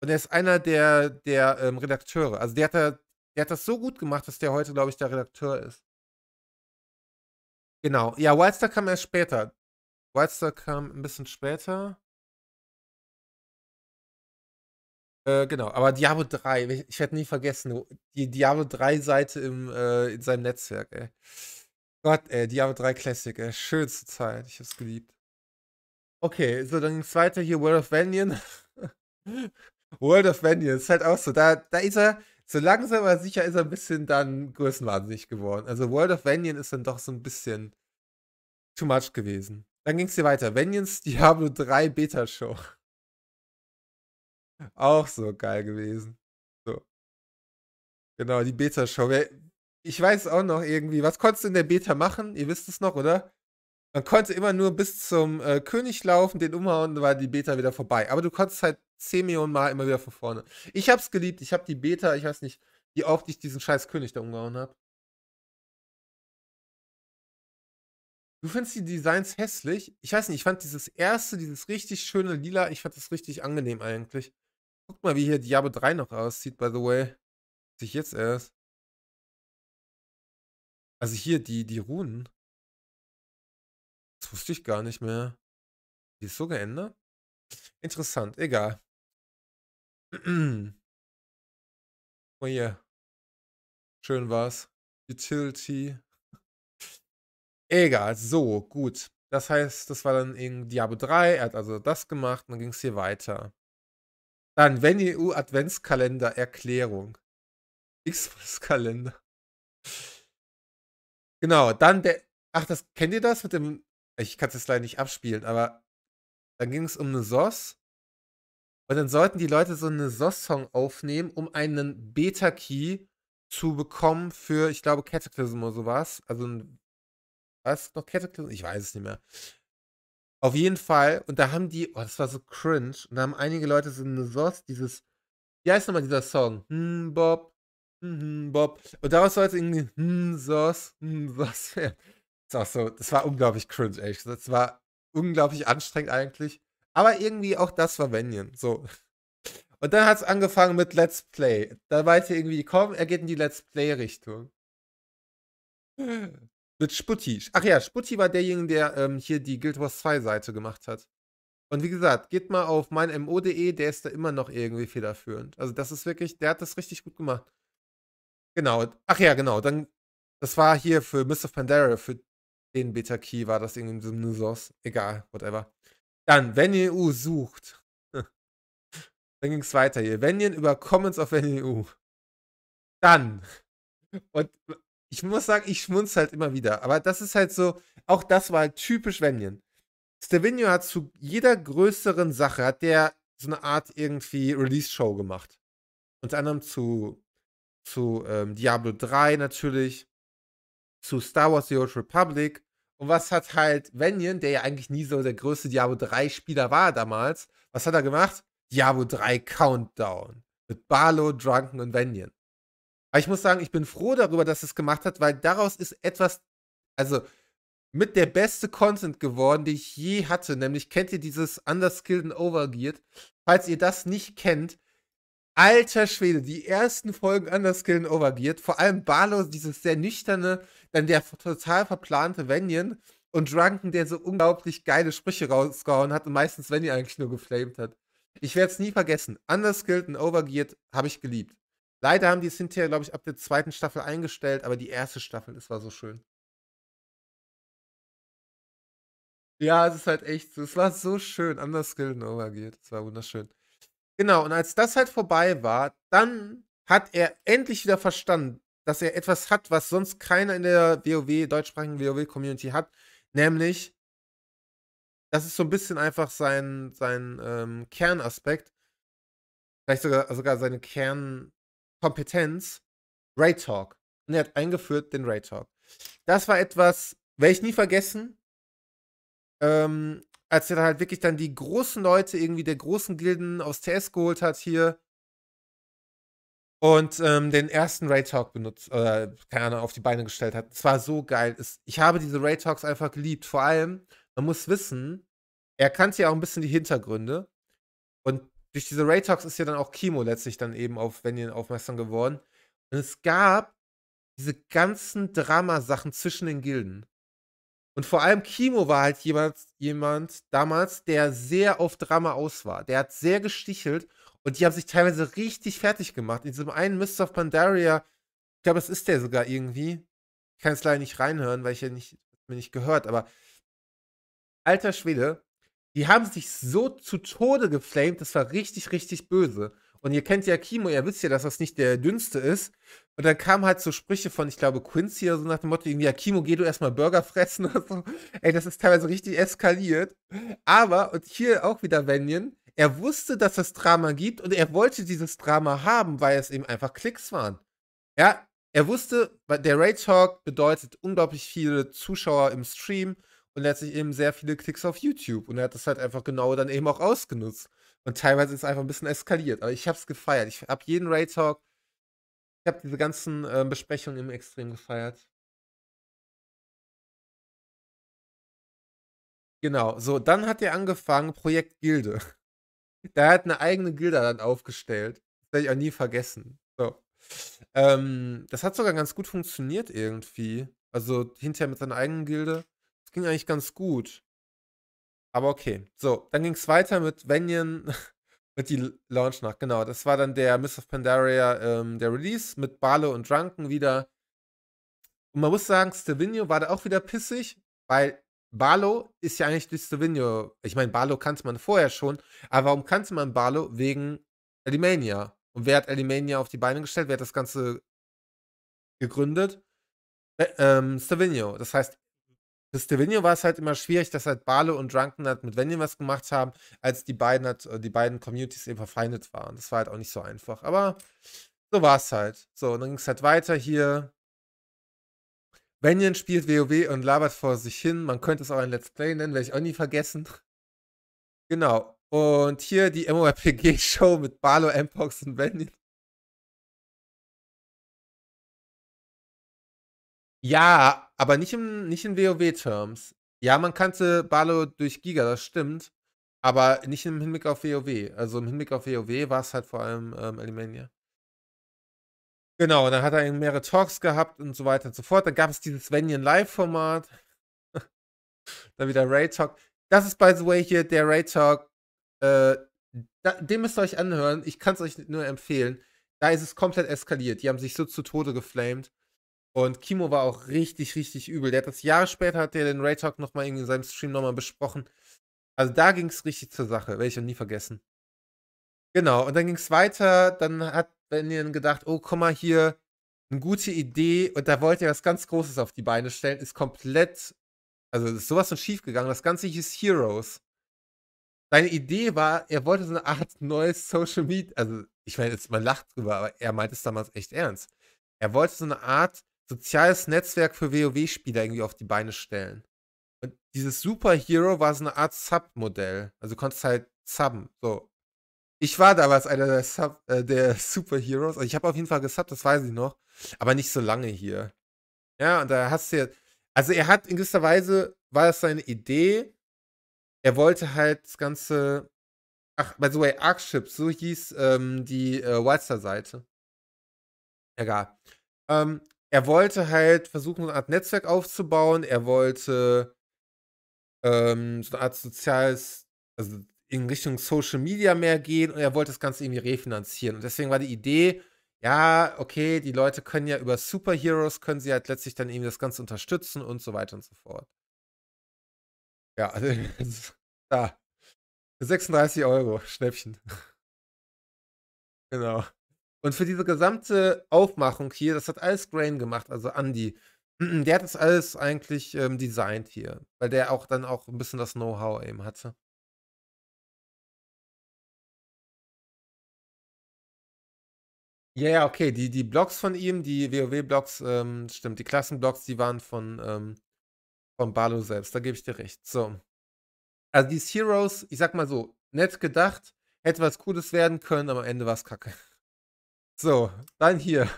Und er ist einer der, der ähm, Redakteure. Also der hat, da, der hat das so gut gemacht, dass der heute, glaube ich, der Redakteur ist. Genau. Ja, Wildstar kam erst später. Wildstar kam ein bisschen später. Äh, genau, aber Diablo 3, ich, ich werde nie vergessen, die Diablo 3 Seite äh, in seinem Netzwerk, ey. Gott, ey, Diablo 3 Classic, ey, schönste Zeit. Ich hab's geliebt. Okay, so, dann ging's weiter hier, World of Vanyan. World of Vanyan, ist halt auch so. Da, da ist er, so langsam aber sicher ist er ein bisschen dann größenwahnsinnig geworden. Also World of Vanyan ist dann doch so ein bisschen too much gewesen. Dann ging's hier weiter. Vanyans Diablo 3 Beta Show. Auch so geil gewesen. So. Genau, die Beta-Show. Wer, ich weiß auch noch irgendwie, was konntest du in der Beta machen? Ihr wisst es noch, oder? Man konnte immer nur bis zum äh, König laufen, den umhauen, dann war die Beta wieder vorbei. Aber du konntest halt 10 Millionen Mal immer wieder von vorne. Ich hab's geliebt, ich hab die Beta, ich weiß nicht, wie oft ich diesen scheiß König da umgehauen hab. Du findest die Designs hässlich? Ich weiß nicht, ich fand dieses erste, dieses richtig schöne Lila, ich fand das richtig angenehm eigentlich. Guck mal, wie hier Diablo 3 noch aussieht, by the way. Sich jetzt erst. Also hier, die, die Runen. Das wusste ich gar nicht mehr. Die ist so geändert? Interessant, egal. Oh yeah. Schön war's. Utility. Egal, so, gut. Das heißt, das war dann in Diablo 3. Er hat also das gemacht und dann ging es hier weiter. Dann wenn EU Adventskalender Erklärung. Xbox Kalender. Genau, dann der. Ach, das kennt ihr das mit dem. Ich kann es jetzt leider nicht abspielen, aber dann ging es um eine SOS. Und dann sollten die Leute so eine SOS-Song aufnehmen, um einen Beta-Key zu bekommen für, ich glaube, Cataclysm oder sowas. Also ein. Was? Noch Cataclysm? Ich weiß es nicht mehr. Auf jeden Fall. Und da haben die, oh, das war so cringe. Und da haben einige Leute so eine SOS, dieses, wie heißt nochmal dieser Song? Hm, Bob, Mhm, Bob. Und daraus sollte irgendwie hm, Sauce, hm, Sauce werden. Das, so, das war unglaublich cringe, ehrlich gesagt. Das war unglaublich anstrengend eigentlich. Aber irgendwie auch das war Venian. So. Und dann hat es angefangen mit Let's Play. Da meinte irgendwie, komm, er geht in die Let's Play-Richtung. Mit Sputti. Ach ja, Sputti war derjenige, der ähm, hier die Guild Wars 2 Seite gemacht hat. Und wie gesagt, geht mal auf meinmo.de, der ist da immer noch irgendwie federführend. Also das ist wirklich, der hat das richtig gut gemacht. Genau. Ach ja, genau. Dann, das war hier für Mr. Pandera, für den Beta Key war das irgendwie so eine Source. Egal, whatever. Dann, wenn ihr EU sucht, dann ging es weiter hier. Wenn ihr über Comments auf wenn NEU. Dann. Und ich muss sagen, ich schmunze halt immer wieder. Aber das ist halt so, auch das war halt typisch Venjen. Stevino hat zu jeder größeren Sache, hat der so eine Art irgendwie Release-Show gemacht. Unter anderem zu zu ähm, Diablo 3 natürlich, zu Star Wars The Old Republic. Und was hat halt Venyon, der ja eigentlich nie so der größte Diablo 3-Spieler war damals, was hat er gemacht? Diablo 3 Countdown mit Barlow, Drunken und Venyon. Aber ich muss sagen, ich bin froh darüber, dass es gemacht hat, weil daraus ist etwas, also mit der beste Content geworden, den ich je hatte. Nämlich kennt ihr dieses Underskilled and Overgeared? Falls ihr das nicht kennt, Alter Schwede, die ersten Folgen Underskill Overgeared, vor allem Barlos, dieses sehr nüchterne, dann der total verplante Venian und Drunken, der so unglaublich geile Sprüche rausgehauen hat und meistens Venian eigentlich nur geflamed hat. Ich werde es nie vergessen. Underskilled und Overgeared habe ich geliebt. Leider haben die es hinterher, glaube ich, ab der zweiten Staffel eingestellt, aber die erste Staffel, es war so schön. Ja, es ist halt echt, es war so schön. Underskilled und Overgeared, es war wunderschön. Genau, und als das halt vorbei war, dann hat er endlich wieder verstanden, dass er etwas hat, was sonst keiner in der WoW, deutschsprachigen WoW-Community hat, nämlich, das ist so ein bisschen einfach sein, sein ähm, Kernaspekt, vielleicht sogar, sogar seine Kernkompetenz, Raid Talk. Und er hat eingeführt den Raid Talk. Das war etwas, werde ich nie vergessen. Ähm, als er dann halt wirklich dann die großen Leute irgendwie der großen Gilden aus TS geholt hat hier und ähm, den ersten Ray Talk benutzt, oder äh, keine Ahnung, auf die Beine gestellt hat. Es war so geil. Es, ich habe diese Ray Talks einfach geliebt. Vor allem, man muss wissen, er kannte ja auch ein bisschen die Hintergründe. Und durch diese Ray Talks ist ja dann auch Kimo letztlich dann eben auf Venien aufmerksam geworden. Und es gab diese ganzen Dramasachen zwischen den Gilden. Und vor allem Kimo war halt jemand, jemand damals, der sehr auf Drama aus war. Der hat sehr gestichelt und die haben sich teilweise richtig fertig gemacht. In diesem einen Mist of Pandaria, ich glaube, das ist der sogar irgendwie. Ich kann es leider nicht reinhören, weil ich ja nicht, mir nicht gehört, aber alter Schwede, die haben sich so zu Tode geflamed, das war richtig, richtig böse. Und ihr kennt ja Kimo, ihr wisst ja, dass das nicht der dünnste ist. Und dann kamen halt so Sprüche von, ich glaube, Quincy oder so nach dem Motto, ja, Kimo, geh du erstmal Burger fressen oder so. Ey, das ist teilweise richtig eskaliert. Aber, und hier auch wieder Venyon, er wusste, dass es Drama gibt und er wollte dieses Drama haben, weil es eben einfach Klicks waren. Ja, er wusste, der Rage Hawk bedeutet unglaublich viele Zuschauer im Stream und letztlich eben sehr viele Klicks auf YouTube. Und er hat das halt einfach genau dann eben auch ausgenutzt. Und teilweise ist es einfach ein bisschen eskaliert. Aber ich habe es gefeiert. Ich habe jeden Raid Talk, ich habe diese ganzen äh, Besprechungen im Extrem gefeiert. Genau, so, dann hat er angefangen, Projekt Gilde. Da hat eine eigene Gilde dann aufgestellt. Das werde ich auch nie vergessen. So. Ähm, das hat sogar ganz gut funktioniert irgendwie. Also hinterher mit seiner eigenen Gilde. Das ging eigentlich ganz gut. Aber okay. So, dann ging es weiter mit Venian, mit die Launchnacht. Genau, das war dann der Miss of Pandaria, ähm, der Release mit Barlow und Drunken wieder. Und man muss sagen, Stevino war da auch wieder pissig, weil Barlow ist ja eigentlich durch Stevino. Ich meine, Barlow kannte man vorher schon, aber warum kannte man Barlow? Wegen Alimania. Und wer hat Alimania auf die Beine gestellt? Wer hat das Ganze gegründet? Äh, ähm, Stevino. Das heißt, Chris Trevino war es halt immer schwierig, dass halt Barlow und Drunken halt mit Wendy was gemacht haben, als die beiden halt, äh, die beiden Communities eben verfeindet waren. Das war halt auch nicht so einfach. Aber so war es halt. So, und dann ging es halt weiter hier. Benjen spielt WoW und labert vor sich hin. Man könnte es auch ein Let's Play nennen, werde ich auch nie vergessen. Genau. Und hier die MORPG-Show mit Barlow, Mpox und Benjen. Ja, aber nicht im, nicht in WoW-Terms. Ja, man kannte Barlow durch Giga, das stimmt. Aber nicht im Hinblick auf WoW. Also im Hinblick auf WoW war es halt vor allem ähm, Alimania. Genau, dann hat er mehrere Talks gehabt und so weiter und so fort. Dann gab es dieses Venian Live-Format. dann wieder Ray Talk. Das ist, by the way, hier der Ray Talk. Äh, da, den müsst ihr euch anhören. Ich kann es euch nur empfehlen. Da ist es komplett eskaliert. Die haben sich so zu Tode geflamed. Und Kimo war auch richtig, richtig übel. Der hat das Jahre später, hat der den Ray Talk nochmal in seinem Stream nochmal besprochen. Also da ging es richtig zur Sache, werde ich auch nie vergessen. Genau, und dann ging es weiter. Dann hat Benjamin gedacht, oh, komm mal hier, eine gute Idee. Und da wollte er was ganz Großes auf die Beine stellen. Ist komplett, also ist sowas von schief gegangen. Das Ganze hieß Heroes. Seine Idee war, er wollte so eine Art neues Social Media, also ich meine, jetzt, man lacht drüber, aber er meint es damals echt ernst. Er wollte so eine Art soziales Netzwerk für WoW-Spieler irgendwie auf die Beine stellen. Und dieses Superhero war so eine Art Sub-Modell. Also du konntest halt subben. So. Ich war damals einer der, Sub, äh, der Superheroes. Also ich habe auf jeden Fall gesubbt, das weiß ich noch. Aber nicht so lange hier. Ja, und da hast du ja. Also er hat in gewisser Weise, war das seine Idee. Er wollte halt das Ganze. Ach, by the way, Arkship, so hieß ähm, die äh, Wildstar-Seite. Egal. Ähm, er wollte halt versuchen, so eine Art Netzwerk aufzubauen. Er wollte ähm, so eine Art soziales, also in Richtung Social Media mehr gehen und er wollte das Ganze irgendwie refinanzieren. Und deswegen war die Idee, ja, okay, die Leute können ja über Superheroes, können sie halt letztlich dann eben das Ganze unterstützen und so weiter und so fort. Ja, also, da. 36 Euro, Schnäppchen. genau. Und für diese gesamte Aufmachung hier, das hat alles Grain gemacht, also Andy. Der hat das alles eigentlich ähm, designt hier, weil der auch dann auch ein bisschen das Know-how eben hatte. Ja, ja, okay. Die, die Blogs von ihm, die WoW-Blogs, ähm, stimmt, die Klassenblogs, die waren von, ähm, von Barlow selbst. Da gebe ich dir recht. So. Also, die Heroes, ich sag mal so, nett gedacht, hätte was Cooles werden können, aber am Ende war es kacke. So, dann hier.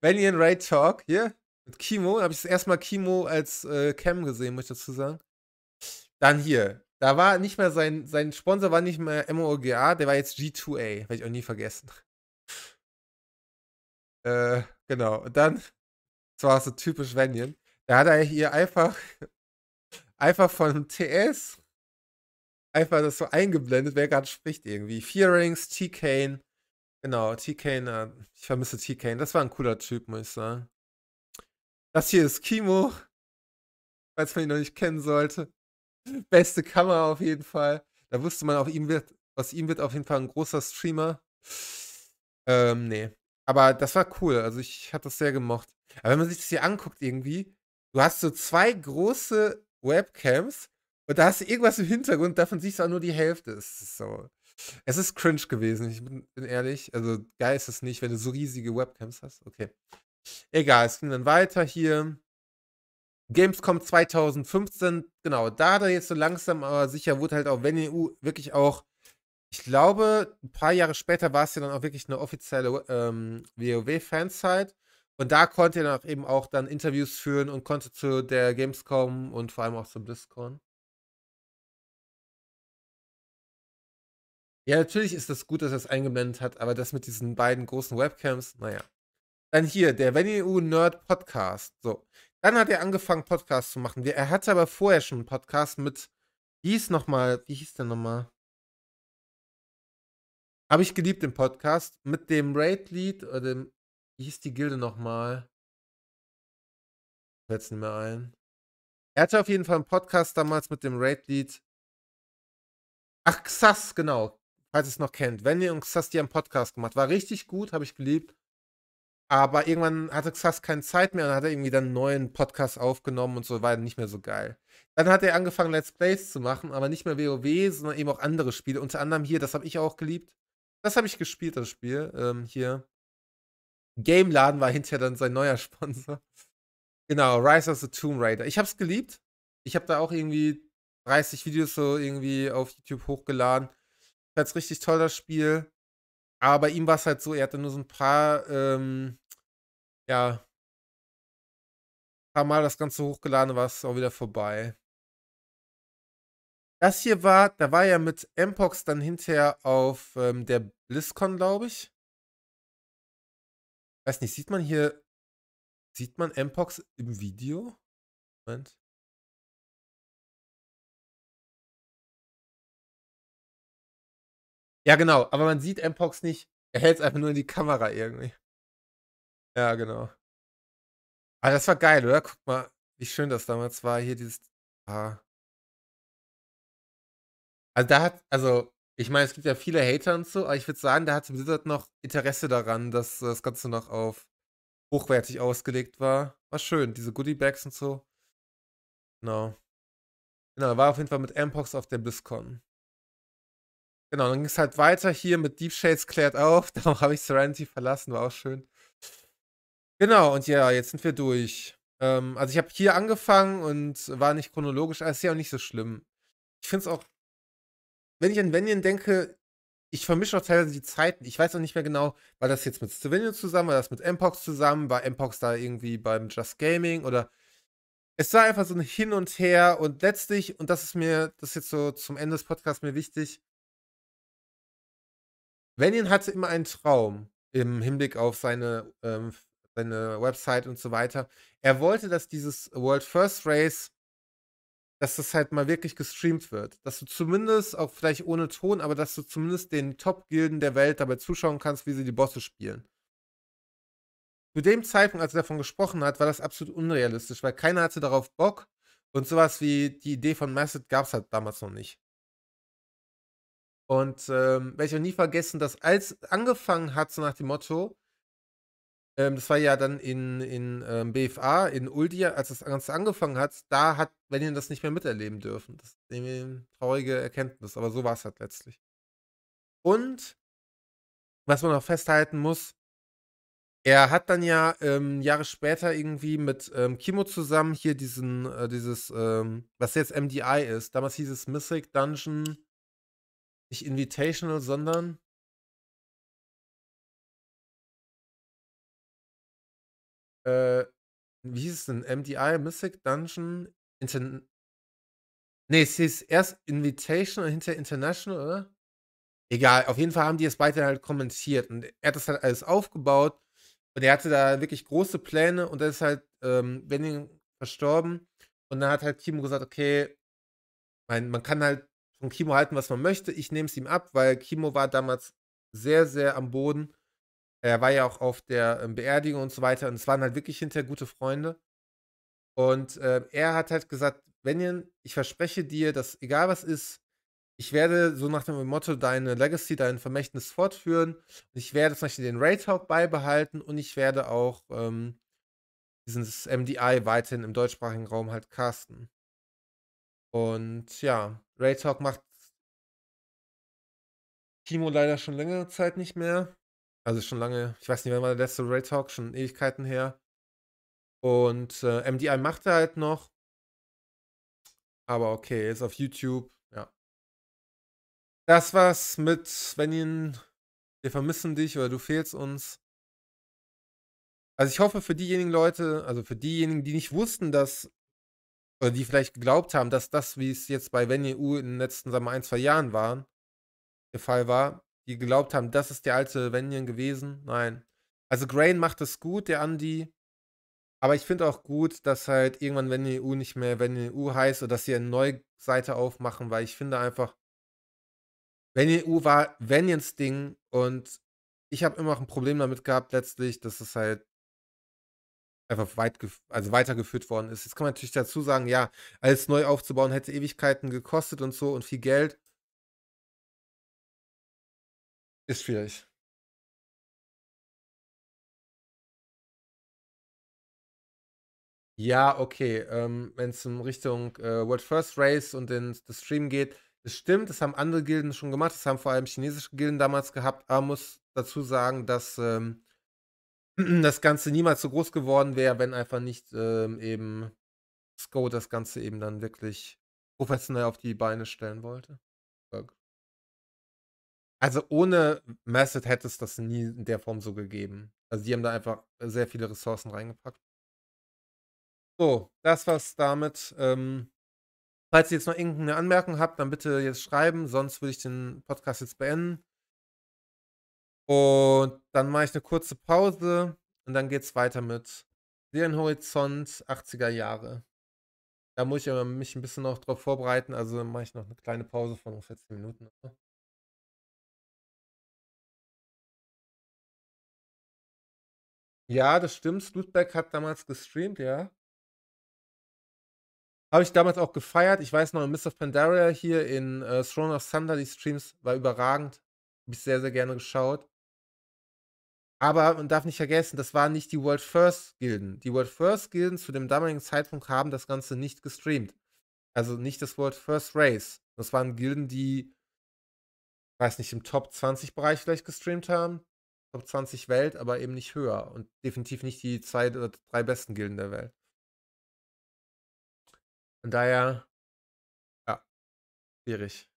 Valiant Raid Talk, hier. Mit Kimo. Da habe ich das erste Mal Kimo als äh, Cam gesehen, möchte ich dazu sagen. Dann hier. Da war nicht mehr sein, sein Sponsor war nicht mehr MOGA, der war jetzt G2A. Werde ich auch nie vergessen. Äh, genau. Und dann, das war so typisch Vanian. Da hat er hier einfach, einfach von TS einfach das so eingeblendet, wer gerade spricht irgendwie. Fearings, T-Kane, Genau, TK, kane ich vermisse TK. Das war ein cooler Typ, muss ich sagen. Das hier ist Kimo, falls man ihn noch nicht kennen sollte. Beste Kamera auf jeden Fall. Da wusste man, auf ihm wird, aus ihm wird auf jeden Fall ein großer Streamer. Ähm, nee. Aber das war cool. Also ich hatte das sehr gemocht. Aber wenn man sich das hier anguckt, irgendwie, du hast so zwei große Webcams und da hast du irgendwas im Hintergrund, davon siehst du auch nur die Hälfte. Das ist so. Es ist cringe gewesen, ich bin, bin ehrlich. Also geil ist es nicht, wenn du so riesige Webcams hast. Okay. Egal, es ging dann weiter hier. Gamescom 2015, genau, da hat er jetzt so langsam, aber sicher wurde halt auch wenn EU wirklich auch, ich glaube, ein paar Jahre später war es ja dann auch wirklich eine offizielle ähm, WoW-Fansite. Und da konnte er dann auch eben auch dann Interviews führen und konnte zu der Gamescom und vor allem auch zum Discord. Ja, natürlich ist das gut, dass er es eingeblendet hat, aber das mit diesen beiden großen Webcams, naja. Dann hier, der VenEU Nerd Podcast. So. Dann hat er angefangen, Podcasts zu machen. Er hatte aber vorher schon einen Podcast mit, wie hieß nochmal, wie hieß der nochmal? Habe ich geliebt, den Podcast, mit dem Raid-Lead oder äh, dem, wie hieß die Gilde nochmal? Fällt nicht mehr ein. Er hatte auf jeden Fall einen Podcast damals mit dem Raid-Lead. Ach, Xas, genau falls ihr es noch kennt. Wendy und Xas, die haben Podcast gemacht. War richtig gut, habe ich geliebt. Aber irgendwann hatte Xas keine Zeit mehr und hat er irgendwie dann einen neuen Podcast aufgenommen und so, war nicht mehr so geil. Dann hat er angefangen, Let's Plays zu machen, aber nicht mehr WoW, sondern eben auch andere Spiele. Unter anderem hier, das habe ich auch geliebt. Das habe ich gespielt, das Spiel. Ähm, hier. Game Laden war hinterher dann sein neuer Sponsor. Genau, Rise of the Tomb Raider. Ich habe es geliebt. Ich habe da auch irgendwie 30 Videos so irgendwie auf YouTube hochgeladen fand es richtig toll, das Spiel. Aber bei ihm war es halt so, er hatte nur so ein paar, ähm, ja, paar Mal das Ganze hochgeladen, war es auch wieder vorbei. Das hier war, da war ja mit Mpox dann hinterher auf ähm, der BlizzCon, glaube ich. Weiß nicht, sieht man hier, sieht man Mpox im Video? Moment. Ja, genau, aber man sieht Mpox nicht. Er hält es einfach nur in die Kamera irgendwie. Ja, genau. Aber ah, das war geil, oder? Guck mal, wie schön das damals war. Hier dieses. Ah. Also da hat, also, ich meine, es gibt ja viele Hater und so, aber ich würde sagen, da hat Blizzard noch Interesse daran, dass das Ganze noch auf hochwertig ausgelegt war. War schön, diese Goodie-Bags und so. Genau. Genau, war auf jeden Fall mit Ampox auf der BlizzCon. Genau, dann ging es halt weiter hier mit Deep Shades klärt auf. Darum habe ich Serenity verlassen, war auch schön. Genau, und ja, jetzt sind wir durch. Ähm, also ich habe hier angefangen und war nicht chronologisch, aber ist ja auch nicht so schlimm. Ich finde es auch, wenn ich an Venian denke, ich vermische auch teilweise die Zeiten. Ich weiß auch nicht mehr genau, war das jetzt mit Stevenio zusammen, war das mit Mpox zusammen, war Mpox da irgendwie beim Just Gaming oder es war einfach so ein Hin und Her und letztlich, und das ist mir, das ist jetzt so zum Ende des Podcasts mir wichtig, Venian hatte immer einen Traum im Hinblick auf seine, ähm, seine Website und so weiter. Er wollte, dass dieses World First Race, dass das halt mal wirklich gestreamt wird. Dass du zumindest, auch vielleicht ohne Ton, aber dass du zumindest den Top-Gilden der Welt dabei zuschauen kannst, wie sie die Bosse spielen. Zu dem Zeitpunkt, als er davon gesprochen hat, war das absolut unrealistisch, weil keiner hatte darauf Bock und sowas wie die Idee von Massive gab es halt damals noch nicht. Und ähm, werde ich auch nie vergessen, dass als angefangen hat, so nach dem Motto, ähm, das war ja dann in, in ähm, BFA, in Uldia, als das Ganze angefangen hat, da hat Benjamin das nicht mehr miterleben dürfen. Das ist irgendwie eine traurige Erkenntnis, aber so war es halt letztlich. Und was man noch festhalten muss, er hat dann ja ähm, Jahre später irgendwie mit ähm, Kimo zusammen hier diesen, äh, dieses, ähm, was jetzt MDI ist. Damals hieß es Mythic Dungeon nicht Invitational, sondern. Äh, wie hieß es denn? MDI, Mystic Dungeon, Inter Nee, es hieß erst Invitational und hinter International, oder? Egal, auf jeden Fall haben die es beide halt kommentiert und er hat das halt alles aufgebaut und er hatte da wirklich große Pläne und dann ist halt ähm, Benning verstorben und dann hat halt Timo gesagt, okay, man, man kann halt von Kimo halten, was man möchte. Ich nehme es ihm ab, weil Kimo war damals sehr, sehr am Boden. Er war ja auch auf der ähm, Beerdigung und so weiter. Und es waren halt wirklich hinterher gute Freunde. Und äh, er hat halt gesagt, Benjen, ich verspreche dir, dass egal was ist, ich werde so nach dem Motto deine Legacy, dein Vermächtnis fortführen. Ich werde zum Beispiel den Raid Hawk beibehalten und ich werde auch ähm, dieses MDI weiterhin im deutschsprachigen Raum halt casten. Und ja, Ray Talk macht Timo leider schon längere Zeit nicht mehr. Also schon lange, ich weiß nicht, wann war der letzte Ray Talk, schon Ewigkeiten her. Und äh, MDI macht er halt noch. Aber okay, ist auf YouTube, ja. Das war's mit Svenin. Wir vermissen dich oder du fehlst uns. Also ich hoffe für diejenigen Leute, also für diejenigen, die nicht wussten, dass oder die vielleicht geglaubt haben, dass das, wie es jetzt bei Venue U in den letzten, sagen wir, mal, ein, zwei Jahren war, der Fall war, die geglaubt haben, das ist der alte Venien gewesen. Nein. Also Grain macht es gut, der Andy. Aber ich finde auch gut, dass halt irgendwann Venue U nicht mehr Venue U heißt oder dass sie eine neue Seite aufmachen, weil ich finde einfach, Venue U war Venians Ding und ich habe immer auch ein Problem damit gehabt, letztlich, dass es halt einfach weit also weitergeführt worden ist. Jetzt kann man natürlich dazu sagen, ja, alles neu aufzubauen hätte Ewigkeiten gekostet und so und viel Geld. Ist schwierig. Ja, okay. Ähm, Wenn es in Richtung äh, World First Race und den, das Stream geht, das stimmt, das haben andere Gilden schon gemacht, das haben vor allem chinesische Gilden damals gehabt, aber muss dazu sagen, dass ähm, Mm, das Ganze niemals so groß geworden wäre, wenn einfach nicht ähm, eben Sco das Ganze eben dann wirklich professionell auf die Beine stellen wollte. Also ohne Method hätte es das nie in der Form so gegeben. Also die haben da einfach sehr viele Ressourcen reingepackt. So, das war's damit. Ähm, falls ihr jetzt noch irgendeine Anmerkung habt, dann bitte jetzt schreiben, sonst würde ich den Podcast jetzt beenden. Und dann mache ich eine kurze Pause und dann geht's weiter mit Serienhorizont 80er Jahre. Da muss ich mich ein bisschen noch drauf vorbereiten, also mache ich noch eine kleine Pause von ungefähr 10 Minuten. Ja, das stimmt. Lootback hat damals gestreamt, ja. Habe ich damals auch gefeiert. Ich weiß noch, Mr. Pandaria hier in äh, Throne of Thunder, die Streams war überragend. Habe ich sehr, sehr gerne geschaut. Aber man darf nicht vergessen, das waren nicht die World First Gilden. Die World First Gilden zu dem damaligen Zeitpunkt haben das Ganze nicht gestreamt. Also nicht das World First Race. Das waren Gilden, die, weiß nicht, im Top 20 Bereich vielleicht gestreamt haben. Top 20 Welt, aber eben nicht höher. Und definitiv nicht die zwei oder drei besten Gilden der Welt. Von daher, ja, schwierig.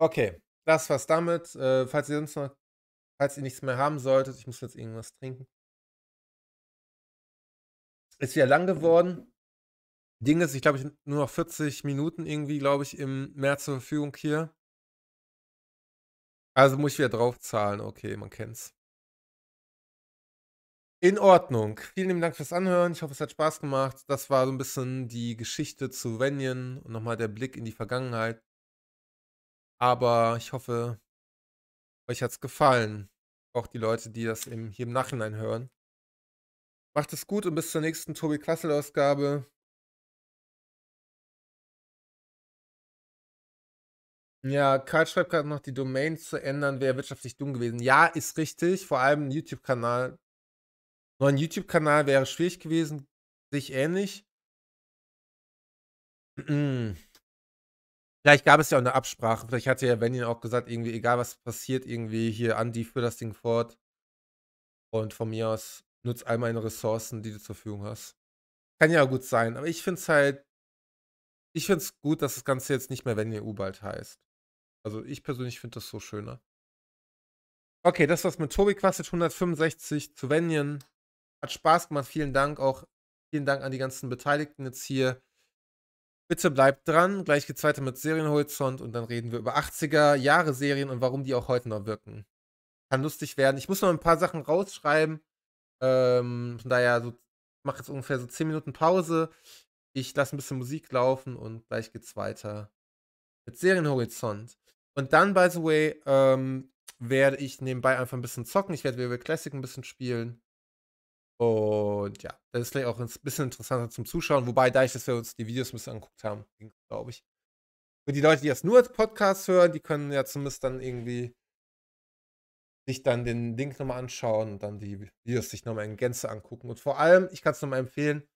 Okay, das war's damit. Äh, falls ihr sonst noch Falls ihr nichts mehr haben solltet, ich muss jetzt irgendwas trinken. Ist wieder lang hm. geworden. Ding ist, ich glaube, ich nur noch 40 Minuten irgendwie, glaube ich, im März zur Verfügung hier. Also muss ich wieder drauf zahlen. Okay, man kennt's. In Ordnung. Vielen lieben Dank fürs Anhören. Ich hoffe, es hat Spaß gemacht. Das war so ein bisschen die Geschichte zu Venyon und nochmal der Blick in die Vergangenheit. Aber ich hoffe, euch hat es gefallen. Auch die Leute, die das im, hier im Nachhinein hören. Macht es gut und bis zur nächsten Tobi Klassel-Ausgabe. Ja, Karl schreibt gerade noch, die Domain zu ändern wäre wirtschaftlich dumm gewesen. Ja, ist richtig. Vor allem ein YouTube-Kanal. ein YouTube-Kanal wäre schwierig gewesen. Sich ähnlich. Mm. Vielleicht gab es ja auch eine Absprache. Vielleicht hatte ja Benjen auch gesagt, irgendwie, egal was passiert, irgendwie hier, Andi, führ das Ding fort. Und von mir aus, nutz all meine Ressourcen, die du zur Verfügung hast. Kann ja gut sein, aber ich finde es halt, ich finde es gut, dass das Ganze jetzt nicht mehr Benjen Ubald heißt. Also ich persönlich finde das so schöner. Okay, das war's mit Tobi Quasset 165 zu Venjen. Hat Spaß gemacht. Vielen Dank auch. Vielen Dank an die ganzen Beteiligten jetzt hier. Bitte bleibt dran, gleich geht's weiter mit Serienhorizont und dann reden wir über 80er Jahre Serien und warum die auch heute noch wirken. Kann lustig werden. Ich muss noch ein paar Sachen rausschreiben. Ähm, von daher, so, mache jetzt ungefähr so 10 Minuten Pause. Ich lasse ein bisschen Musik laufen und gleich geht's weiter mit Serienhorizont. Und dann, by the way, ähm, werde ich nebenbei einfach ein bisschen zocken. Ich werde WWE Classic ein bisschen spielen. Und ja, das ist vielleicht auch ein bisschen interessanter zum Zuschauen, wobei da ich, dass wir uns die Videos ein bisschen angeguckt haben, glaube ich. Und die Leute, die das nur als Podcast hören, die können ja zumindest dann irgendwie sich dann den Link nochmal anschauen und dann die Videos sich nochmal in Gänze angucken. Und vor allem, ich kann es nochmal empfehlen,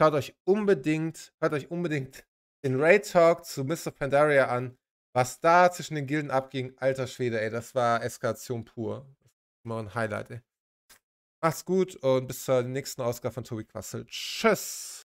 schaut euch unbedingt, hört euch unbedingt den Raid Talk zu Mr. Pandaria an. Was da zwischen den Gilden abging, alter Schwede, ey, das war Eskalation pur. Das ist immer ein Highlight, ey. Macht's gut und bis zur nächsten Ausgabe von Tobi Quassel. Tschüss!